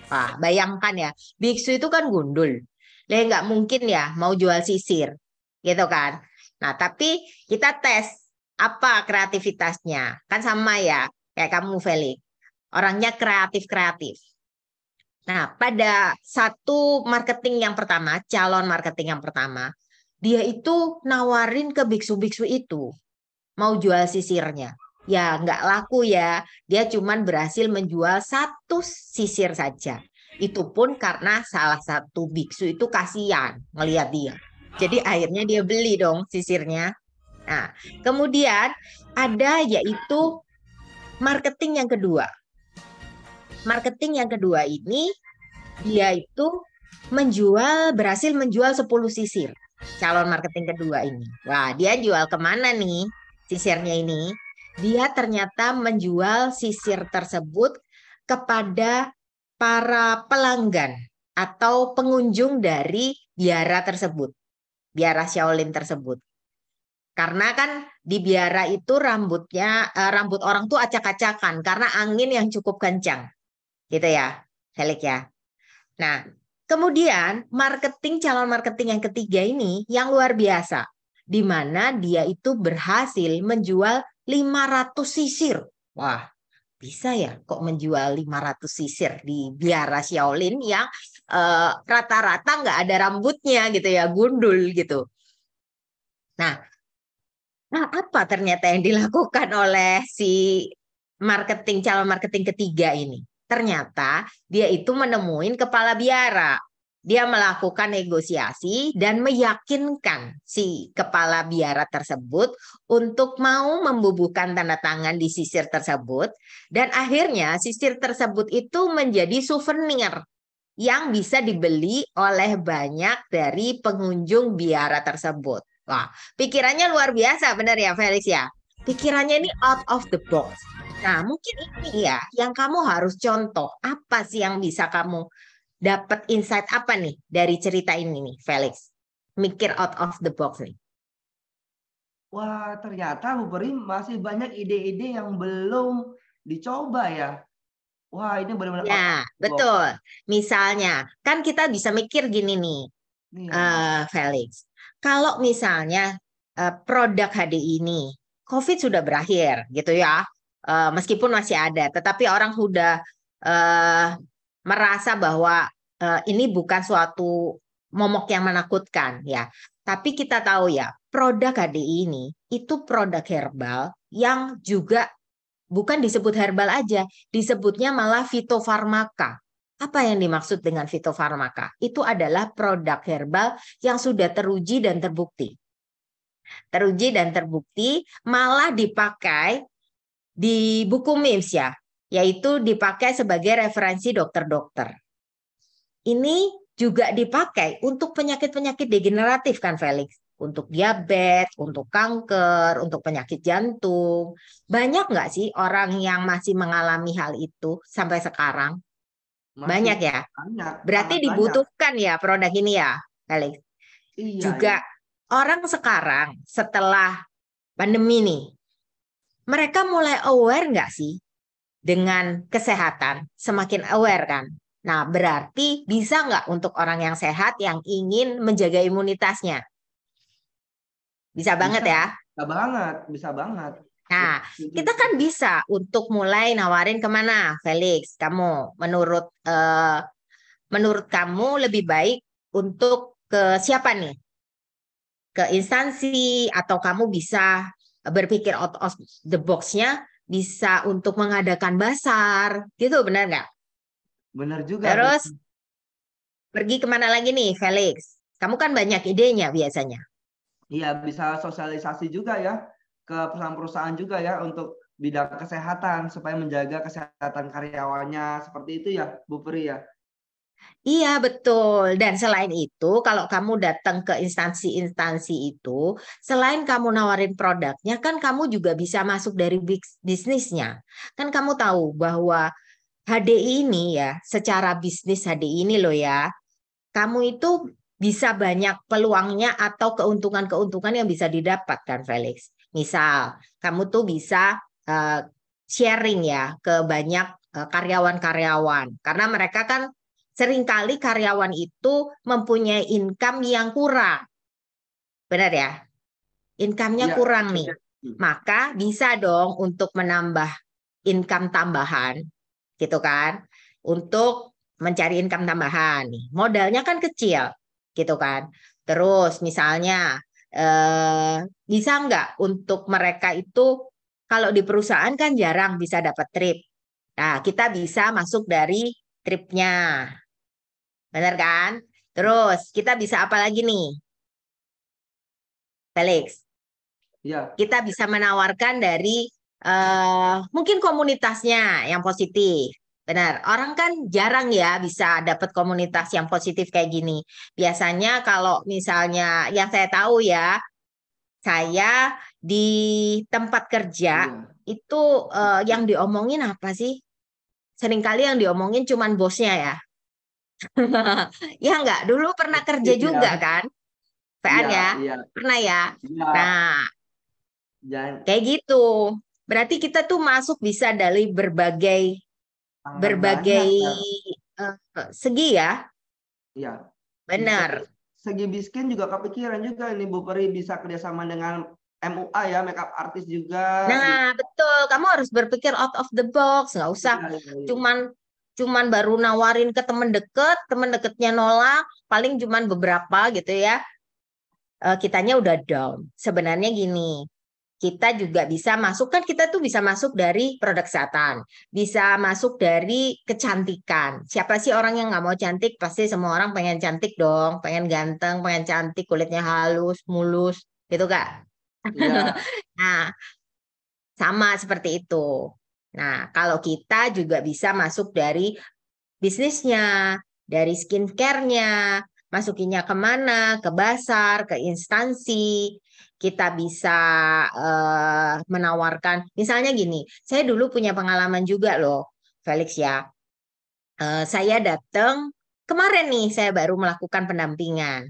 Wah, bayangkan ya, biksu itu kan gundul. Lah nggak mungkin ya mau jual sisir, gitu kan. Nah, tapi kita tes apa kreativitasnya. Kan sama ya, kayak kamu Feli. Orangnya kreatif-kreatif. Nah, pada satu marketing yang pertama, calon marketing yang pertama, dia itu nawarin ke biksu-biksu itu mau jual sisirnya ya nggak laku ya. Dia cuman berhasil menjual satu sisir saja. Itu pun karena salah satu biksu itu kasihan melihat dia. Jadi akhirnya dia beli dong sisirnya. Nah, kemudian ada yaitu marketing yang kedua. Marketing yang kedua ini dia itu menjual berhasil menjual 10 sisir. Calon marketing kedua ini. Wah, dia jual kemana nih sisirnya ini? dia ternyata menjual sisir tersebut kepada para pelanggan atau pengunjung dari biara tersebut, biara Shaolin tersebut. Karena kan di biara itu rambutnya eh, rambut orang tuh acak-acakan karena angin yang cukup kencang. Gitu ya, helik ya. Nah, kemudian marketing calon marketing yang ketiga ini yang luar biasa di mana dia itu berhasil menjual 500 sisir. Wah, bisa ya kok menjual 500 sisir di biara Shaolin yang rata eh, rata-rata nggak ada rambutnya gitu ya, gundul gitu. Nah, nah apa ternyata yang dilakukan oleh si marketing calon marketing ketiga ini? Ternyata dia itu menemuin kepala biara dia melakukan negosiasi dan meyakinkan si kepala biara tersebut untuk mau membubuhkan tanda tangan di sisir tersebut dan akhirnya sisir tersebut itu menjadi souvenir yang bisa dibeli oleh banyak dari pengunjung biara tersebut. Wah, pikirannya luar biasa benar ya Felix ya? Pikirannya ini out of the box. Nah, mungkin ini ya yang kamu harus contoh. Apa sih yang bisa kamu dapat insight apa nih dari cerita ini nih, Felix? Mikir out of the box nih. Wah, ternyata Bu Peri masih banyak ide-ide yang belum dicoba ya. Wah, ini benar-benar. Ya, betul. Misalnya, kan kita bisa mikir gini nih, ya. uh, Felix. Kalau misalnya uh, produk HDI ini, COVID sudah berakhir gitu ya, uh, meskipun masih ada, tetapi orang sudah uh, merasa bahwa uh, ini bukan suatu momok yang menakutkan ya. Tapi kita tahu ya, produk HDI ini itu produk herbal yang juga bukan disebut herbal aja, disebutnya malah fitofarmaka. Apa yang dimaksud dengan fitofarmaka? Itu adalah produk herbal yang sudah teruji dan terbukti. Teruji dan terbukti malah dipakai di buku MIMS ya, yaitu dipakai sebagai referensi dokter-dokter. Ini juga dipakai untuk penyakit-penyakit degeneratif kan Felix? Untuk diabetes, untuk kanker, untuk penyakit jantung. Banyak nggak sih orang yang masih mengalami hal itu sampai sekarang? Masih banyak ya? Banyak, Berarti banyak. dibutuhkan ya produk ini ya Felix? Iya, iya. juga iya. orang sekarang setelah pandemi ini mereka mulai aware nggak sih dengan kesehatan, semakin aware kan. Nah, berarti bisa nggak untuk orang yang sehat yang ingin menjaga imunitasnya? Bisa banget bisa, ya? Bisa banget, bisa banget. Nah, kita kan bisa untuk mulai nawarin kemana, Felix? Kamu menurut eh, menurut kamu lebih baik untuk ke siapa nih? Ke instansi atau kamu bisa berpikir out of the box-nya bisa untuk mengadakan basar, gitu benar nggak? Benar juga. Terus pergi kemana lagi nih, Felix? Kamu kan banyak idenya biasanya. Iya, bisa sosialisasi juga ya ke perusahaan-perusahaan juga ya untuk bidang kesehatan supaya menjaga kesehatan karyawannya seperti itu ya, Bu Peri ya. Iya, betul. Dan selain itu, kalau kamu datang ke instansi-instansi itu, selain kamu nawarin produknya, kan kamu juga bisa masuk dari bisnisnya. Kan kamu tahu bahwa HDI ini ya, secara bisnis HDI ini loh ya, kamu itu bisa banyak peluangnya atau keuntungan-keuntungan yang bisa didapatkan, Felix. Misal, kamu tuh bisa uh, sharing ya ke banyak eh, karyawan-karyawan karena mereka kan seringkali karyawan itu mempunyai income yang kurang. Benar ya? Income-nya ya, kurang ya. nih. Hmm. Maka bisa dong untuk menambah income tambahan, gitu kan? Untuk mencari income tambahan. Modalnya kan kecil, gitu kan? Terus misalnya eh, bisa nggak untuk mereka itu kalau di perusahaan kan jarang bisa dapat trip. Nah, kita bisa masuk dari tripnya Benar kan? Terus kita bisa apa lagi nih? Felix. Ya. Kita bisa menawarkan dari uh, mungkin komunitasnya yang positif. Benar, orang kan jarang ya bisa dapat komunitas yang positif kayak gini. Biasanya kalau misalnya yang saya tahu ya, saya di tempat kerja ya. itu uh, yang diomongin apa sih? Seringkali yang diomongin cuman bosnya ya ya enggak, dulu pernah iya, kerja ya. juga kan? PAN iya, ya, ya? ya. Pernah ya? ya. Nah. Ya. Kayak gitu. Berarti kita tuh masuk bisa dari berbagai Sangat berbagai banyak, uh, segi ya? Iya. Benar. Segi biskin juga kepikiran juga ini Bu Peri bisa kerjasama dengan MUA ya makeup artis juga. Nah betul, kamu harus berpikir out of the box, nggak usah ya, ya, ya. cuman cuman baru nawarin ke temen deket, temen deketnya nolak, paling cuman beberapa gitu ya. E, kitanya udah down. Sebenarnya gini, kita juga bisa masuk kan kita tuh bisa masuk dari produk kesehatan, bisa masuk dari kecantikan. Siapa sih orang yang nggak mau cantik? Pasti semua orang pengen cantik dong, pengen ganteng, pengen cantik, kulitnya halus, mulus, gitu kak. Ya. nah, sama seperti itu. Nah, kalau kita juga bisa masuk dari bisnisnya, dari skincare-nya, masukinnya kemana, ke pasar, ke instansi, kita bisa uh, menawarkan. Misalnya gini, saya dulu punya pengalaman juga loh, Felix ya. Uh, saya datang kemarin nih, saya baru melakukan pendampingan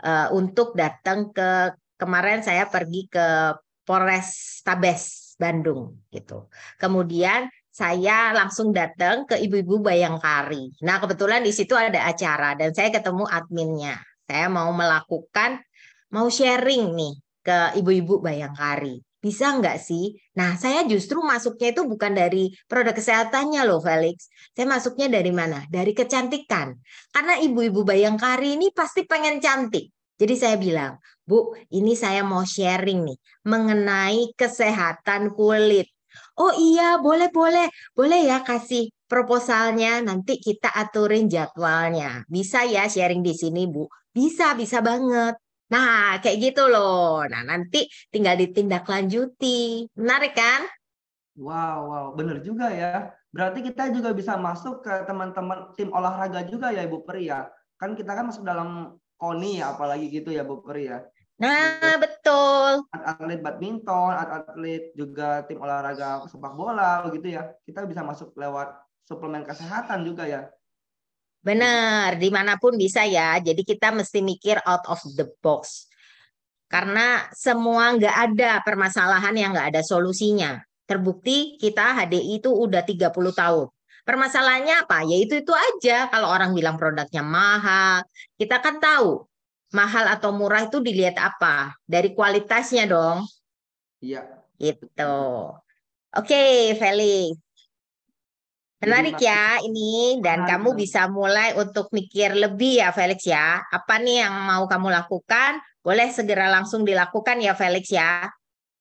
uh, untuk datang ke kemarin saya pergi ke Polres Tabes Bandung gitu. Kemudian saya langsung datang ke ibu-ibu Bayangkari. Nah, kebetulan di situ ada acara dan saya ketemu adminnya. Saya mau melakukan mau sharing nih ke ibu-ibu Bayangkari. Bisa nggak sih? Nah, saya justru masuknya itu bukan dari produk kesehatannya loh, Felix. Saya masuknya dari mana? Dari kecantikan. Karena ibu-ibu Bayangkari ini pasti pengen cantik. Jadi saya bilang, Bu, ini saya mau sharing nih mengenai kesehatan kulit. Oh iya, boleh boleh. Boleh ya kasih proposalnya, nanti kita aturin jadwalnya. Bisa ya sharing di sini, Bu? Bisa, bisa banget. Nah, kayak gitu loh. Nah, nanti tinggal ditindaklanjuti. Menarik kan? Wow, wow, bener juga ya. Berarti kita juga bisa masuk ke teman-teman tim olahraga juga ya Ibu Peri ya. Kan kita kan masuk dalam koni ya apalagi gitu ya Bu Peri ya. Nah, gitu. betul. Atlet badminton, atlet juga tim olahraga sepak bola gitu ya. Kita bisa masuk lewat suplemen kesehatan juga ya. Benar, dimanapun bisa ya. Jadi kita mesti mikir out of the box. Karena semua nggak ada permasalahan yang nggak ada solusinya. Terbukti kita HDI itu udah 30 tahun. Permasalahannya apa? Yaitu itu aja. Kalau orang bilang produknya mahal, kita kan tahu mahal atau murah itu dilihat apa? Dari kualitasnya dong. Iya. Gitu. Oke, Felix. Menarik ya ini dan kamu bisa mulai untuk mikir lebih ya Felix ya. Apa nih yang mau kamu lakukan? Boleh segera langsung dilakukan ya Felix ya.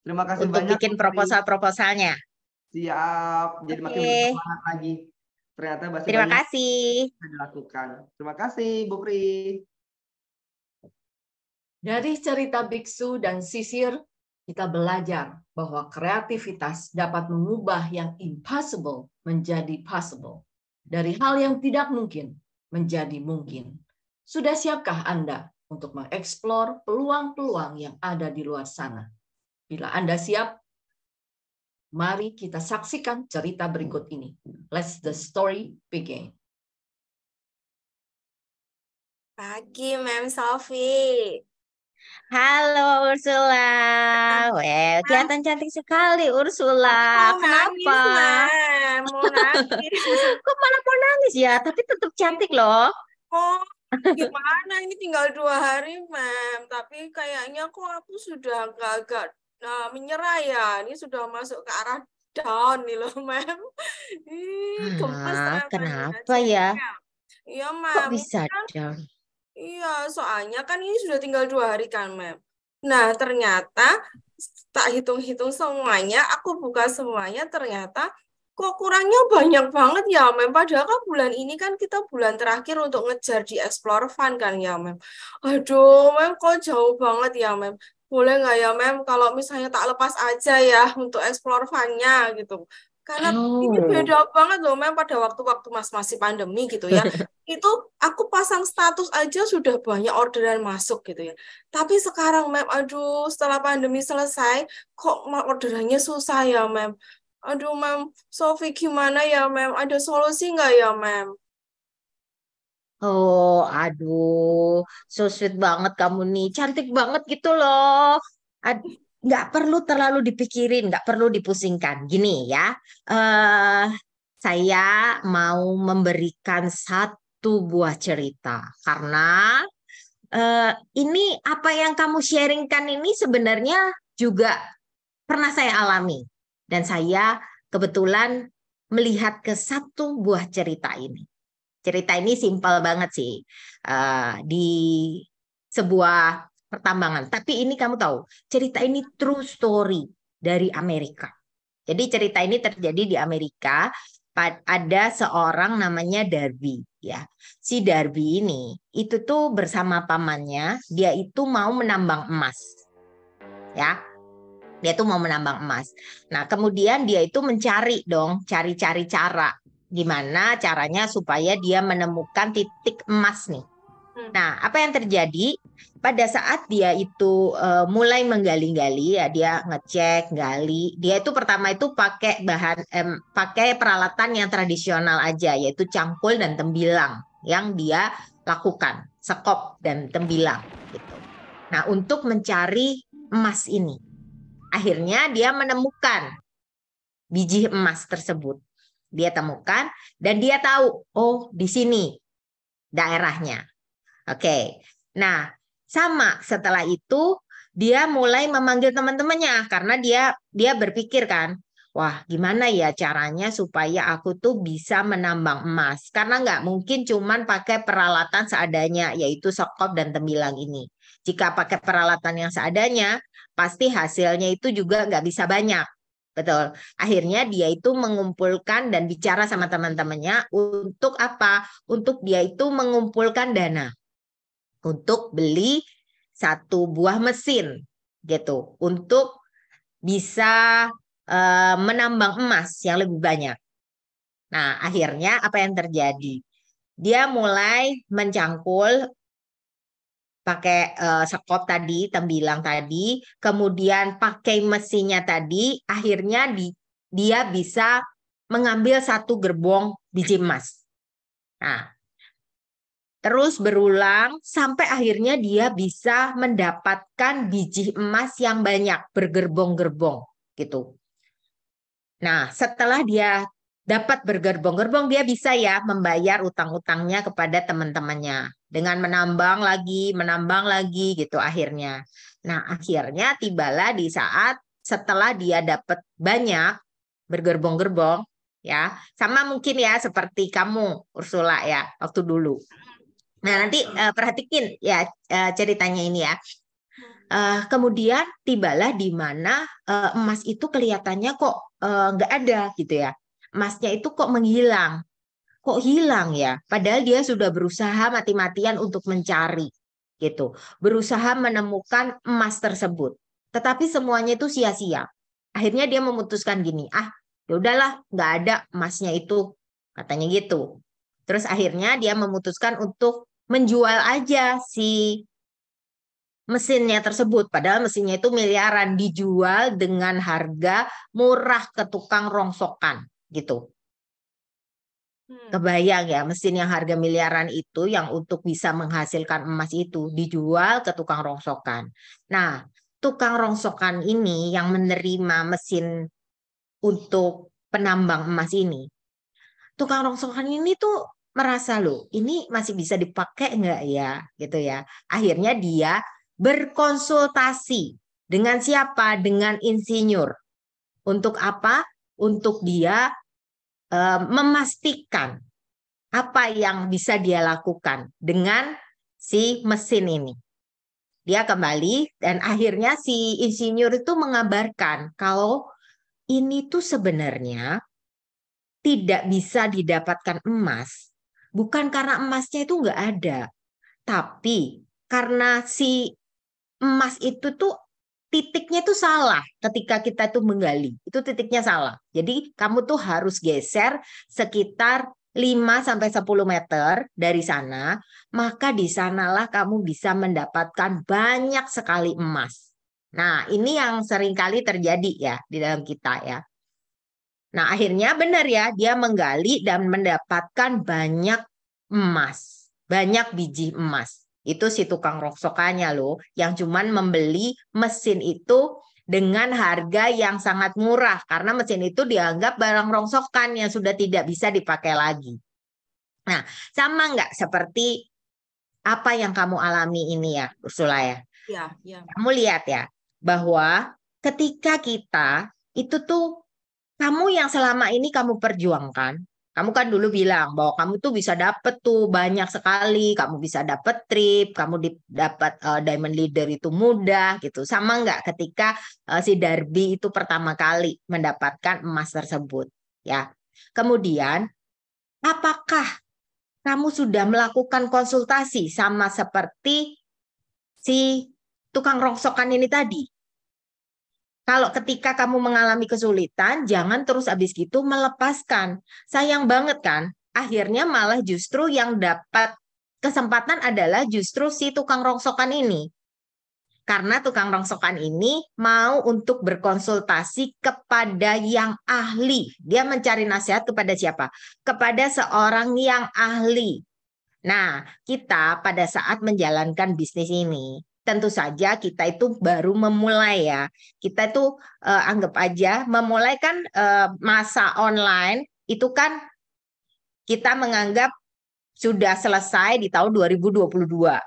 Terima kasih untuk banyak bikin proposal-proposalnya. Siap. Jadi okay. makin bersemangat lagi. Ternyata masih Terima banyak kasih. Yang dilakukan. Terima kasih, Bu Pri. Dari cerita biksu dan sisir, kita belajar bahwa kreativitas dapat mengubah yang impossible menjadi possible. Dari hal yang tidak mungkin menjadi mungkin. Sudah siapkah Anda untuk mengeksplor peluang-peluang yang ada di luar sana? Bila Anda siap, Mari kita saksikan cerita berikut ini. Let's the story begin. Pagi, Mem Sofi. Halo Ursula. Well, kelihatan cantik sekali Ursula. mau Kenapa? Nangis, mau nangis. Kok malah mau nangis ya? Tapi tetap cantik loh. Oh, gimana ini tinggal dua hari, Mem. Tapi kayaknya kok aku sudah agak-agak nah, menyerah ya. Ini sudah masuk ke arah down nih loh, Mem. Ih, gemes. Ah, kenapa ya? Iya, Mem. Kok bisa kan down? Iya, soalnya kan ini sudah tinggal dua hari kan, Mem. Nah, ternyata tak hitung-hitung semuanya, aku buka semuanya, ternyata kok kurangnya banyak banget ya Mem. Padahal kan bulan ini kan kita bulan terakhir untuk ngejar di Explore Fun kan ya Mem. Aduh Mem kok jauh banget ya Mem boleh nggak ya mem kalau misalnya tak lepas aja ya untuk explore fun gitu karena oh. ini beda banget loh mem pada waktu-waktu mas masih pandemi gitu ya itu aku pasang status aja sudah banyak orderan masuk gitu ya tapi sekarang mem aduh setelah pandemi selesai kok orderannya susah ya mem aduh mem Sofi gimana ya mem ada solusi nggak ya mem Oh, aduh, so sweet banget kamu nih, cantik banget gitu loh. Ad- nggak perlu terlalu dipikirin, nggak perlu dipusingkan. Gini ya, uh, saya mau memberikan satu buah cerita karena uh, ini apa yang kamu sharingkan ini sebenarnya juga pernah saya alami dan saya kebetulan melihat ke satu buah cerita ini cerita ini simpel banget sih uh, di sebuah pertambangan. Tapi ini kamu tahu, cerita ini true story dari Amerika. Jadi cerita ini terjadi di Amerika. Ada seorang namanya Darby ya. Si Darby ini itu tuh bersama pamannya, dia itu mau menambang emas. Ya. Dia tuh mau menambang emas. Nah, kemudian dia itu mencari dong, cari-cari cara Gimana caranya supaya dia menemukan titik emas nih? Hmm. Nah, apa yang terjadi pada saat dia itu uh, mulai menggali-gali ya dia ngecek, gali. Dia itu pertama itu pakai bahan eh, pakai peralatan yang tradisional aja yaitu cangkul dan tembilang yang dia lakukan, sekop dan tembilang gitu. Nah, untuk mencari emas ini akhirnya dia menemukan biji emas tersebut dia temukan dan dia tahu oh di sini daerahnya. Oke. Okay. Nah, sama setelah itu dia mulai memanggil teman-temannya karena dia dia berpikir kan, wah gimana ya caranya supaya aku tuh bisa menambang emas karena nggak mungkin cuman pakai peralatan seadanya yaitu sokop dan tembilang ini jika pakai peralatan yang seadanya pasti hasilnya itu juga nggak bisa banyak Betul. Akhirnya dia itu mengumpulkan dan bicara sama teman-temannya untuk apa? Untuk dia itu mengumpulkan dana untuk beli satu buah mesin gitu untuk bisa e, menambang emas yang lebih banyak. Nah, akhirnya apa yang terjadi? Dia mulai mencangkul pakai uh, sekop tadi, tembilang tadi, kemudian pakai mesinnya tadi, akhirnya di, dia bisa mengambil satu gerbong biji emas. Nah, terus berulang sampai akhirnya dia bisa mendapatkan biji emas yang banyak bergerbong-gerbong gitu. Nah, setelah dia dapat bergerbong-gerbong, dia bisa ya membayar utang-utangnya kepada teman-temannya dengan menambang lagi, menambang lagi gitu akhirnya. Nah, akhirnya tibalah di saat setelah dia dapat banyak bergerbong-gerbong ya. Sama mungkin ya seperti kamu Ursula ya waktu dulu. Nah, nanti uh, eh, perhatikan ya uh, ceritanya ini ya. Uh, kemudian tibalah di mana uh, emas itu kelihatannya kok nggak uh, ada gitu ya. Emasnya itu kok menghilang kok hilang ya? Padahal dia sudah berusaha mati-matian untuk mencari gitu, berusaha menemukan emas tersebut. Tetapi semuanya itu sia-sia. Akhirnya dia memutuskan gini, ah ya udahlah nggak ada emasnya itu katanya gitu. Terus akhirnya dia memutuskan untuk menjual aja si mesinnya tersebut. Padahal mesinnya itu miliaran dijual dengan harga murah ke tukang rongsokan gitu. Hmm. Kebayang ya mesin yang harga miliaran itu yang untuk bisa menghasilkan emas itu dijual ke tukang rongsokan. Nah, tukang rongsokan ini yang menerima mesin untuk penambang emas ini. Tukang rongsokan ini tuh merasa loh, ini masih bisa dipakai nggak ya gitu ya. Akhirnya dia berkonsultasi dengan siapa? Dengan insinyur. Untuk apa? Untuk dia Eh, memastikan apa yang bisa dia lakukan dengan si mesin ini. Dia kembali dan akhirnya si insinyur itu mengabarkan kalau ini tuh sebenarnya tidak bisa didapatkan emas bukan karena emasnya itu nggak ada, tapi karena si emas itu tuh titiknya itu salah ketika kita itu menggali. Itu titiknya salah. Jadi kamu tuh harus geser sekitar 5 sampai 10 meter dari sana, maka di sanalah kamu bisa mendapatkan banyak sekali emas. Nah, ini yang seringkali terjadi ya di dalam kita ya. Nah, akhirnya benar ya, dia menggali dan mendapatkan banyak emas, banyak biji emas. Itu si tukang rongsokannya loh, yang cuman membeli mesin itu dengan harga yang sangat murah karena mesin itu dianggap barang rongsokan yang sudah tidak bisa dipakai lagi. Nah, sama nggak seperti apa yang kamu alami ini ya, Ursula ya? Iya, ya. Kamu lihat ya, bahwa ketika kita itu tuh kamu yang selama ini kamu perjuangkan, kamu kan dulu bilang bahwa kamu tuh bisa dapet tuh banyak sekali, kamu bisa dapet trip, kamu dapat uh, diamond leader itu mudah gitu. Sama nggak ketika uh, si Darby itu pertama kali mendapatkan emas tersebut, ya. Kemudian, apakah kamu sudah melakukan konsultasi sama seperti si tukang rongsokan ini tadi? Kalau ketika kamu mengalami kesulitan, jangan terus habis gitu melepaskan. Sayang banget kan? Akhirnya malah justru yang dapat kesempatan adalah justru si tukang rongsokan ini. Karena tukang rongsokan ini mau untuk berkonsultasi kepada yang ahli. Dia mencari nasihat kepada siapa? Kepada seorang yang ahli. Nah, kita pada saat menjalankan bisnis ini, tentu saja kita itu baru memulai ya. Kita itu uh, anggap aja memulai kan uh, masa online itu kan kita menganggap sudah selesai di tahun 2022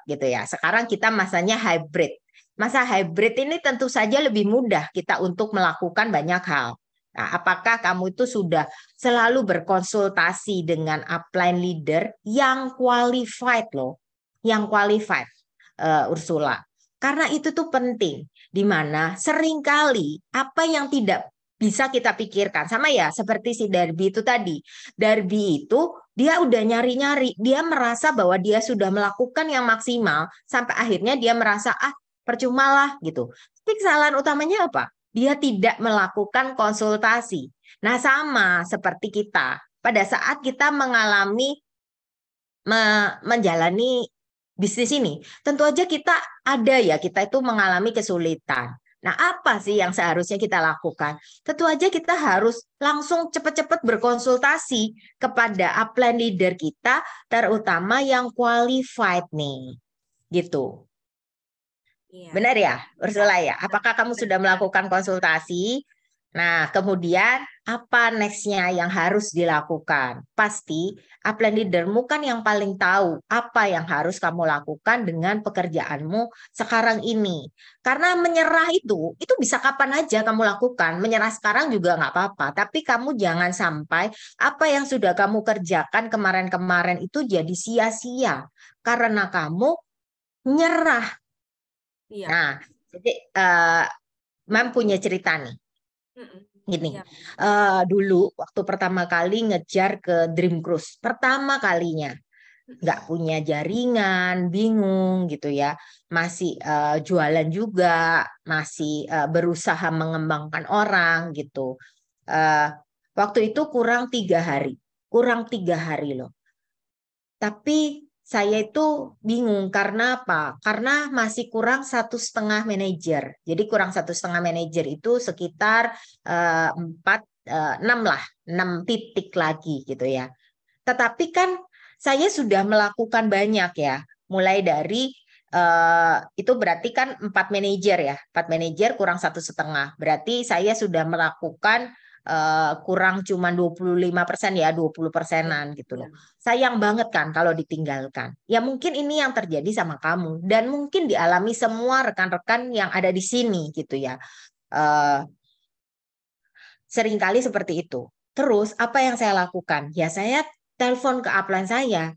gitu ya. Sekarang kita masanya hybrid. Masa hybrid ini tentu saja lebih mudah kita untuk melakukan banyak hal. Nah, apakah kamu itu sudah selalu berkonsultasi dengan upline leader yang qualified loh, yang qualified uh, Ursula. Karena itu tuh penting, di mana seringkali apa yang tidak bisa kita pikirkan. Sama ya, seperti si Darby itu tadi. Darby itu dia udah nyari-nyari, dia merasa bahwa dia sudah melakukan yang maksimal sampai akhirnya dia merasa ah percuma lah gitu. Tapi kesalahan utamanya apa? Dia tidak melakukan konsultasi. Nah, sama seperti kita. Pada saat kita mengalami menjalani bisnis ini, tentu aja kita ada ya, kita itu mengalami kesulitan. Nah, apa sih yang seharusnya kita lakukan? Tentu aja kita harus langsung cepat-cepat berkonsultasi kepada upline leader kita, terutama yang qualified nih. Gitu. Iya. Benar ya, Ursula ya? Iya, Apakah kamu sudah melakukan konsultasi? Nah, kemudian apa nextnya yang harus dilakukan. Pasti upline leadermu kan yang paling tahu apa yang harus kamu lakukan dengan pekerjaanmu sekarang ini. Karena menyerah itu, itu bisa kapan aja kamu lakukan. Menyerah sekarang juga nggak apa-apa. Tapi kamu jangan sampai apa yang sudah kamu kerjakan kemarin-kemarin itu jadi sia-sia. Karena kamu nyerah. Iya. Nah, jadi uh, Mam punya cerita nih. Mm -mm gini ya. uh, dulu waktu pertama kali ngejar ke Dream Cruise pertama kalinya nggak punya jaringan bingung gitu ya masih uh, jualan juga masih uh, berusaha mengembangkan orang gitu uh, waktu itu kurang tiga hari kurang tiga hari loh tapi saya itu bingung karena apa? Karena masih kurang satu setengah manajer. Jadi kurang satu setengah manajer itu sekitar eh, empat eh, enam lah enam titik lagi gitu ya. Tetapi kan saya sudah melakukan banyak ya, mulai dari Uh, itu berarti kan empat manajer ya, empat manajer kurang satu setengah. Berarti saya sudah melakukan Eh, kurang cuma 25% ya, 20 persenan iya. gitu loh. Sayang banget kan kalau ditinggalkan. Ya mungkin ini yang terjadi sama kamu dan mungkin dialami semua rekan-rekan yang ada di sini gitu ya. Eh, seringkali seperti itu. Terus apa yang saya lakukan? Ya saya telepon ke upline saya,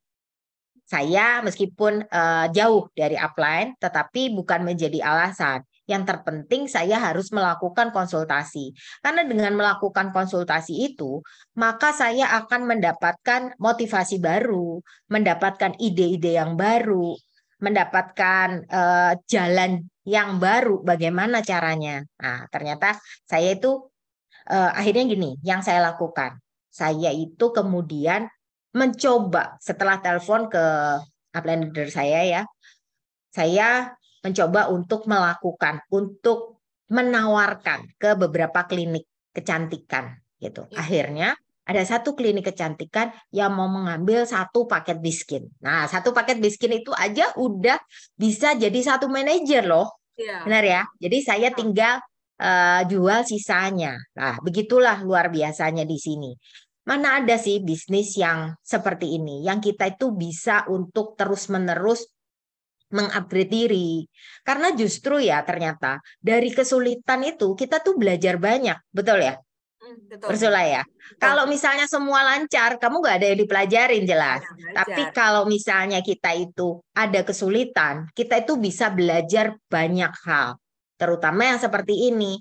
saya meskipun uh, jauh dari upline tetapi bukan menjadi alasan. Yang terpenting saya harus melakukan konsultasi. Karena dengan melakukan konsultasi itu, maka saya akan mendapatkan motivasi baru, mendapatkan ide-ide yang baru, mendapatkan uh, jalan yang baru bagaimana caranya. Nah, ternyata saya itu uh, akhirnya gini, yang saya lakukan. Saya itu kemudian mencoba setelah telepon ke uplander saya ya, saya mencoba untuk melakukan, untuk menawarkan ke beberapa klinik kecantikan gitu. Iya. Akhirnya ada satu klinik kecantikan yang mau mengambil satu paket biskin. Nah, satu paket biskin itu aja udah bisa jadi satu manajer loh. Ya. Benar ya? Jadi saya iya. tinggal uh, jual sisanya. Nah, begitulah luar biasanya di sini mana ada sih bisnis yang seperti ini yang kita itu bisa untuk terus-menerus mengupgrade diri. Karena justru ya ternyata dari kesulitan itu kita tuh belajar banyak, betul ya? Hmm, betul. ya. Kalau misalnya semua lancar, kamu nggak ada yang dipelajarin jelas. Ya, Tapi kalau misalnya kita itu ada kesulitan, kita itu bisa belajar banyak hal. Terutama yang seperti ini.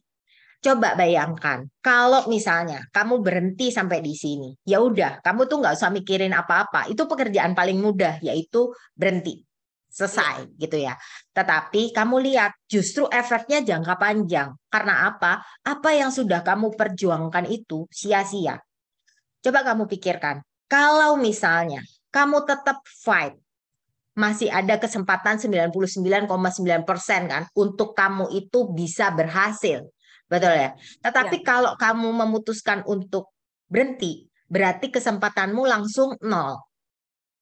Coba bayangkan, kalau misalnya kamu berhenti sampai di sini, ya udah, kamu tuh nggak usah mikirin apa-apa. Itu pekerjaan paling mudah, yaitu berhenti, selesai iya. gitu ya. Tetapi kamu lihat, justru efeknya jangka panjang. Karena apa? Apa yang sudah kamu perjuangkan itu sia-sia. Coba kamu pikirkan, kalau misalnya kamu tetap fight, masih ada kesempatan 99,9% kan untuk kamu itu bisa berhasil Betul ya. Tetapi ya. kalau kamu memutuskan untuk berhenti, berarti kesempatanmu langsung nol.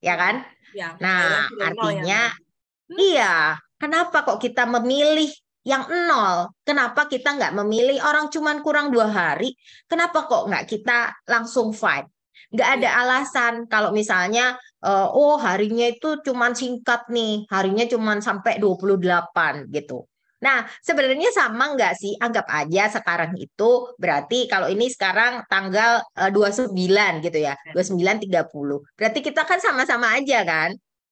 Ya kan? Ya. Nah, ya, artinya ya. iya, kenapa kok kita memilih yang nol? Kenapa kita nggak memilih orang cuman kurang dua hari? Kenapa kok nggak kita langsung fight? nggak ada iya. alasan kalau misalnya eh, oh harinya itu cuman singkat nih, harinya cuman sampai 28 gitu. Nah, sebenarnya sama nggak sih? Anggap aja sekarang itu berarti kalau ini sekarang tanggal eh, uh, 29 gitu ya. 29.30. Ya. Berarti kita kan sama-sama aja kan?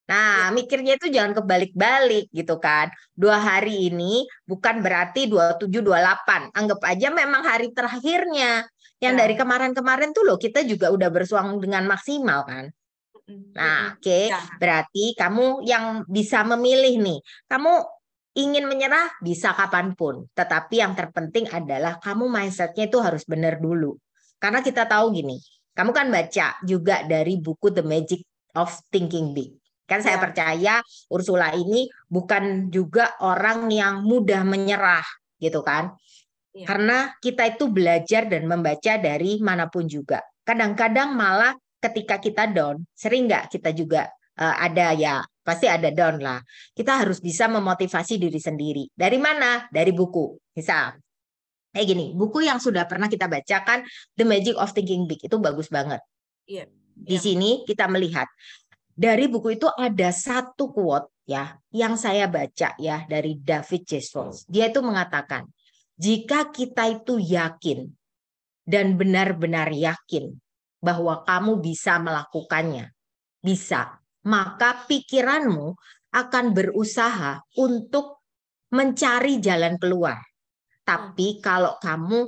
Nah, ya. mikirnya itu jangan kebalik-balik gitu kan. Dua hari ini bukan berarti 27, 28. Anggap aja memang hari terakhirnya. Yang ya. dari kemarin-kemarin tuh loh kita juga udah bersuang dengan maksimal kan. Nah, oke. Okay. Ya. Berarti kamu yang bisa memilih nih. Kamu ingin menyerah bisa kapanpun. Tetapi yang terpenting adalah kamu mindsetnya itu harus benar dulu. Karena kita tahu gini, kamu kan baca juga dari buku The Magic of Thinking Big. Kan saya ya. percaya Ursula ini bukan juga orang yang mudah menyerah gitu kan. Ya. Karena kita itu belajar dan membaca dari manapun juga. Kadang-kadang malah ketika kita down, sering nggak kita juga uh, ada ya pasti ada down lah. Kita harus bisa memotivasi diri sendiri. Dari mana? Dari buku. Misal, kayak gini, buku yang sudah pernah kita bacakan The Magic of Thinking Big itu bagus banget. Yeah. Di yeah. sini kita melihat dari buku itu ada satu quote ya yang saya baca ya dari David J. Schwartz. Oh. Dia itu mengatakan, jika kita itu yakin dan benar-benar yakin bahwa kamu bisa melakukannya, bisa maka pikiranmu akan berusaha untuk mencari jalan keluar. Tapi hmm. kalau kamu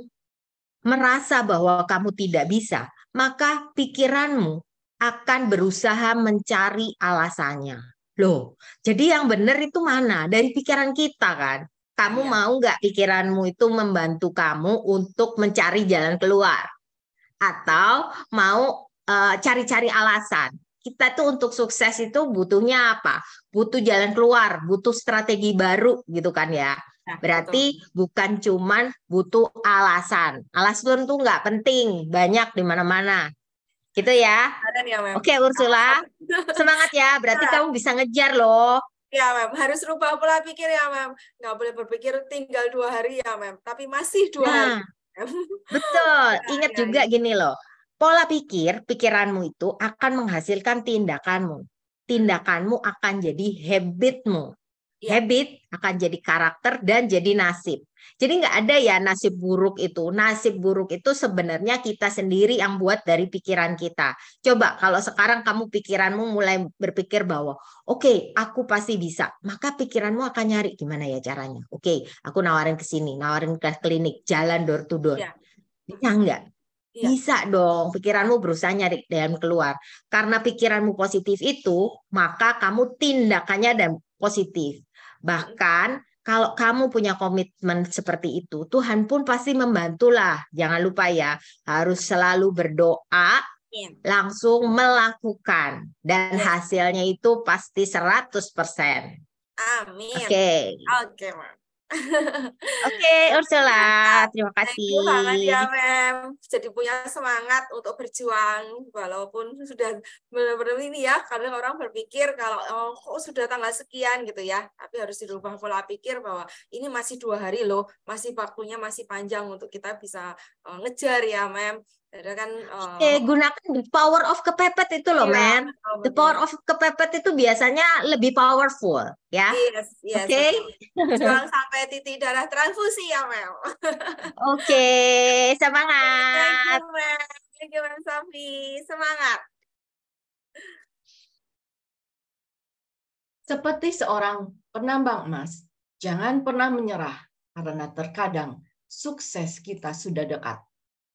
merasa bahwa kamu tidak bisa, maka pikiranmu akan berusaha mencari alasannya. Loh, jadi yang benar itu mana? Dari pikiran kita kan. Kamu ya. mau nggak pikiranmu itu membantu kamu untuk mencari jalan keluar? Atau mau eh, cari-cari uh, cari -cari alasan? kita tuh untuk sukses itu butuhnya apa? Butuh jalan keluar, butuh strategi baru gitu kan ya. Nah, Berarti bukan cuman butuh alasan. Alasan tuh nggak penting, banyak di mana-mana. Gitu ya. ya Oke Ursula, semangat ya. Berarti kamu bisa ngejar loh. Ya, Mem. Harus rubah pola pikir ya, Mem. Nggak boleh berpikir tinggal dua hari ya, Mem. Tapi masih dua nah, hari. Betul. Ingat ya, juga iya. gini loh. Pola pikir, pikiranmu itu akan menghasilkan tindakanmu. Tindakanmu akan jadi habitmu. Ya. Habit akan jadi karakter dan jadi nasib. Jadi nggak ada ya nasib buruk itu. Nasib buruk itu sebenarnya kita sendiri yang buat dari pikiran kita. Coba kalau sekarang kamu pikiranmu mulai berpikir bahwa oke okay, aku pasti bisa, maka pikiranmu akan nyari gimana ya caranya. Oke, okay, aku nawarin ke sini, nawarin ke klinik, jalan door to door. Ya. Bisa nggak? Iya. Bisa dong, pikiranmu berusaha nyari dan keluar. Karena pikiranmu positif itu, maka kamu tindakannya dan positif. Bahkan kalau kamu punya komitmen seperti itu, Tuhan pun pasti membantulah. Jangan lupa ya, harus selalu berdoa, iya. langsung melakukan. Dan iya. hasilnya itu pasti 100%. Amin. Oke. Okay. Oke, okay, Oke, okay, ya Ursula, terima kasih. Terima kasih ya, Mem. Jadi punya semangat untuk berjuang walaupun sudah benar-benar ini ya, karena orang berpikir kalau oh, kok sudah tanggal sekian gitu ya, tapi harus dirubah pola pikir bahwa ini masih dua hari loh, masih waktunya masih panjang untuk kita bisa eh, ngejar ya, Mem. Ada kan oh. eh, gunakan the power of kepepet itu loh, yeah, men. the power of kepepet itu biasanya lebih powerful, ya. Yes, yes. Oke. Okay? Jangan sampai titik darah transfusi ya, Mel. Oke, okay, semangat. Thank you, Mel. Thank you, Mel Safi. Semangat. Seperti seorang penambang emas, jangan pernah menyerah karena terkadang sukses kita sudah dekat.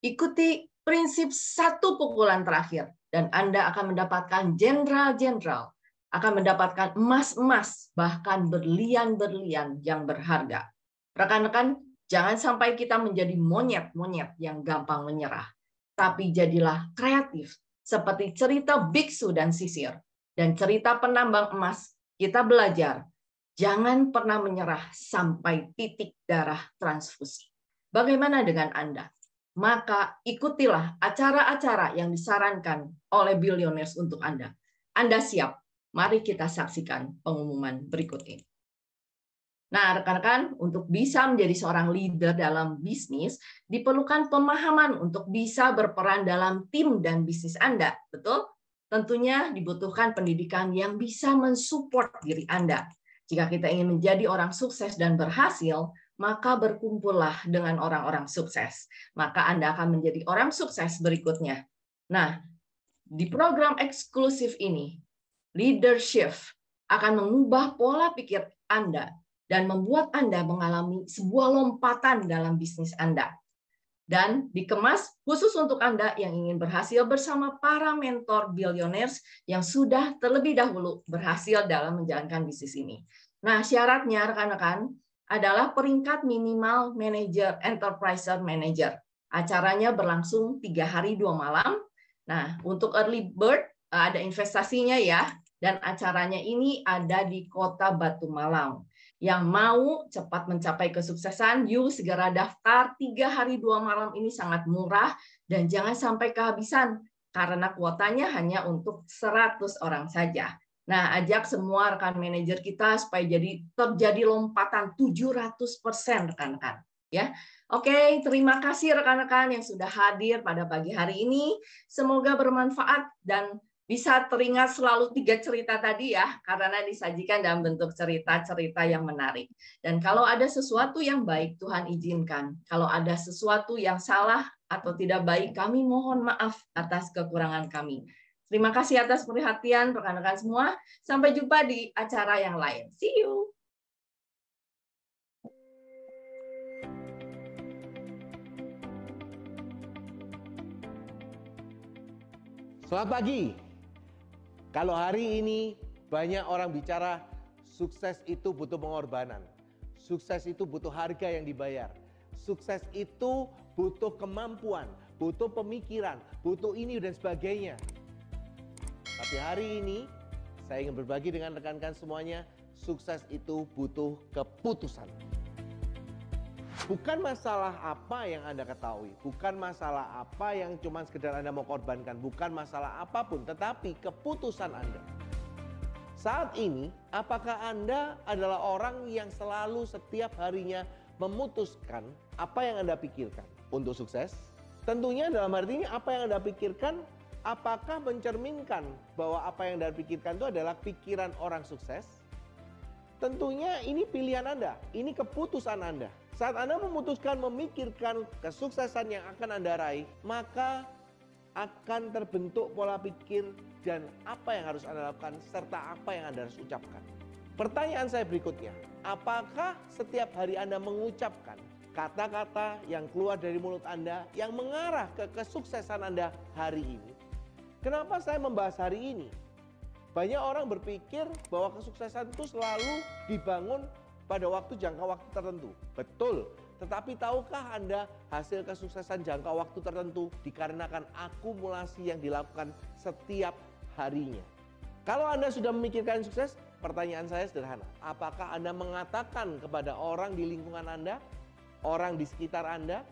Ikuti prinsip satu pukulan terakhir dan Anda akan mendapatkan jenderal-jenderal, akan mendapatkan emas-emas, bahkan berlian-berlian yang berharga. Rekan-rekan, jangan sampai kita menjadi monyet-monyet yang gampang menyerah, tapi jadilah kreatif seperti cerita biksu dan sisir dan cerita penambang emas. Kita belajar jangan pernah menyerah sampai titik darah transfusi. Bagaimana dengan Anda? maka ikutilah acara-acara yang disarankan oleh Billionaires untuk Anda. Anda siap? Mari kita saksikan pengumuman berikut ini. Nah, rekan-rekan, untuk bisa menjadi seorang leader dalam bisnis, diperlukan pemahaman untuk bisa berperan dalam tim dan bisnis Anda, betul? Tentunya dibutuhkan pendidikan yang bisa mensupport diri Anda. Jika kita ingin menjadi orang sukses dan berhasil, maka berkumpullah dengan orang-orang sukses. Maka Anda akan menjadi orang sukses berikutnya. Nah, di program eksklusif ini, leadership akan mengubah pola pikir Anda dan membuat Anda mengalami sebuah lompatan dalam bisnis Anda. Dan dikemas khusus untuk Anda yang ingin berhasil bersama para mentor billionaires yang sudah terlebih dahulu berhasil dalam menjalankan bisnis ini. Nah, syaratnya rekan-rekan, adalah peringkat minimal manager, enterprise manager. Acaranya berlangsung tiga hari dua malam. Nah, untuk early bird eh, ada investasinya ya, dan acaranya ini ada di kota Batu Malang. Yang mau cepat mencapai kesuksesan, yuk segera daftar. Tiga hari dua malam ini sangat murah dan jangan sampai kehabisan karena kuotanya hanya untuk 100 orang saja. Nah, ajak semua rekan manajer kita supaya jadi terjadi lompatan 700% rekan-rekan, ya. Oke, terima kasih rekan-rekan yang sudah hadir pada pagi hari ini. Semoga bermanfaat dan bisa teringat selalu tiga cerita tadi ya, karena disajikan dalam bentuk cerita-cerita yang menarik. Dan kalau ada sesuatu yang baik, Tuhan izinkan. Kalau ada sesuatu yang salah atau tidak baik, kami mohon maaf atas kekurangan kami. Terima kasih atas perhatian rekan-rekan semua. Sampai jumpa di acara yang lain. See you. Selamat pagi. Kalau hari ini banyak orang bicara sukses itu butuh pengorbanan. Sukses itu butuh harga yang dibayar. Sukses itu butuh kemampuan, butuh pemikiran, butuh ini dan sebagainya. Tapi hari ini saya ingin berbagi dengan rekan-rekan semuanya, sukses itu butuh keputusan. Bukan masalah apa yang Anda ketahui, bukan masalah apa yang cuma sekedar Anda mau korbankan, bukan masalah apapun, tetapi keputusan Anda. Saat ini, apakah Anda adalah orang yang selalu setiap harinya memutuskan apa yang Anda pikirkan untuk sukses? Tentunya dalam artinya apa yang Anda pikirkan apakah mencerminkan bahwa apa yang Anda pikirkan itu adalah pikiran orang sukses? Tentunya ini pilihan Anda, ini keputusan Anda. Saat Anda memutuskan memikirkan kesuksesan yang akan Anda raih, maka akan terbentuk pola pikir dan apa yang harus Anda lakukan serta apa yang Anda harus ucapkan. Pertanyaan saya berikutnya, apakah setiap hari Anda mengucapkan kata-kata yang keluar dari mulut Anda yang mengarah ke kesuksesan Anda hari ini? Kenapa saya membahas hari ini? Banyak orang berpikir bahwa kesuksesan itu selalu dibangun pada waktu jangka waktu tertentu. Betul, tetapi tahukah Anda hasil kesuksesan jangka waktu tertentu dikarenakan akumulasi yang dilakukan setiap harinya? Kalau Anda sudah memikirkan sukses, pertanyaan saya sederhana. Apakah Anda mengatakan kepada orang di lingkungan Anda, orang di sekitar Anda,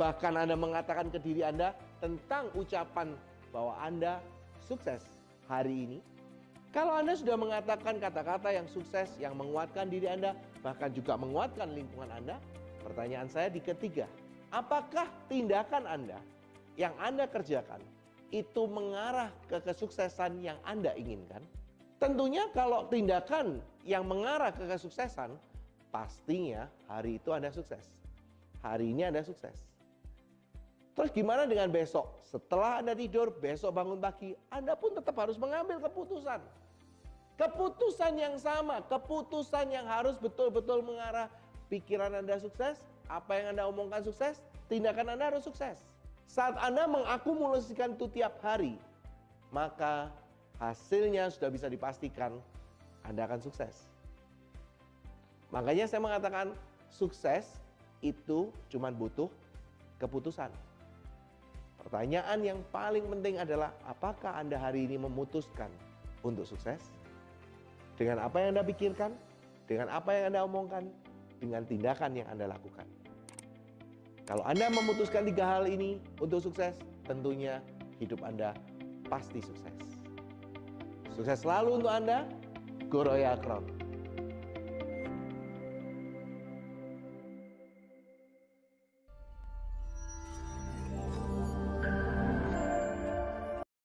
bahkan Anda mengatakan ke diri Anda tentang ucapan bahwa Anda sukses hari ini. Kalau Anda sudah mengatakan kata-kata yang sukses, yang menguatkan diri Anda, bahkan juga menguatkan lingkungan Anda, pertanyaan saya di ketiga, apakah tindakan Anda yang Anda kerjakan itu mengarah ke kesuksesan yang Anda inginkan? Tentunya kalau tindakan yang mengarah ke kesuksesan, pastinya hari itu Anda sukses. Hari ini Anda sukses. Terus gimana dengan besok? Setelah Anda tidur, besok bangun pagi, Anda pun tetap harus mengambil keputusan. Keputusan yang sama, keputusan yang harus betul-betul mengarah pikiran Anda sukses, apa yang Anda omongkan sukses, tindakan Anda harus sukses. Saat Anda mengakumulasikan itu tiap hari, maka hasilnya sudah bisa dipastikan Anda akan sukses. Makanya saya mengatakan sukses itu cuma butuh keputusan. Pertanyaan yang paling penting adalah apakah Anda hari ini memutuskan untuk sukses? Dengan apa yang Anda pikirkan, dengan apa yang Anda omongkan, dengan tindakan yang Anda lakukan. Kalau Anda memutuskan tiga hal ini untuk sukses, tentunya hidup Anda pasti sukses. Sukses selalu untuk Anda, Goroya Kron.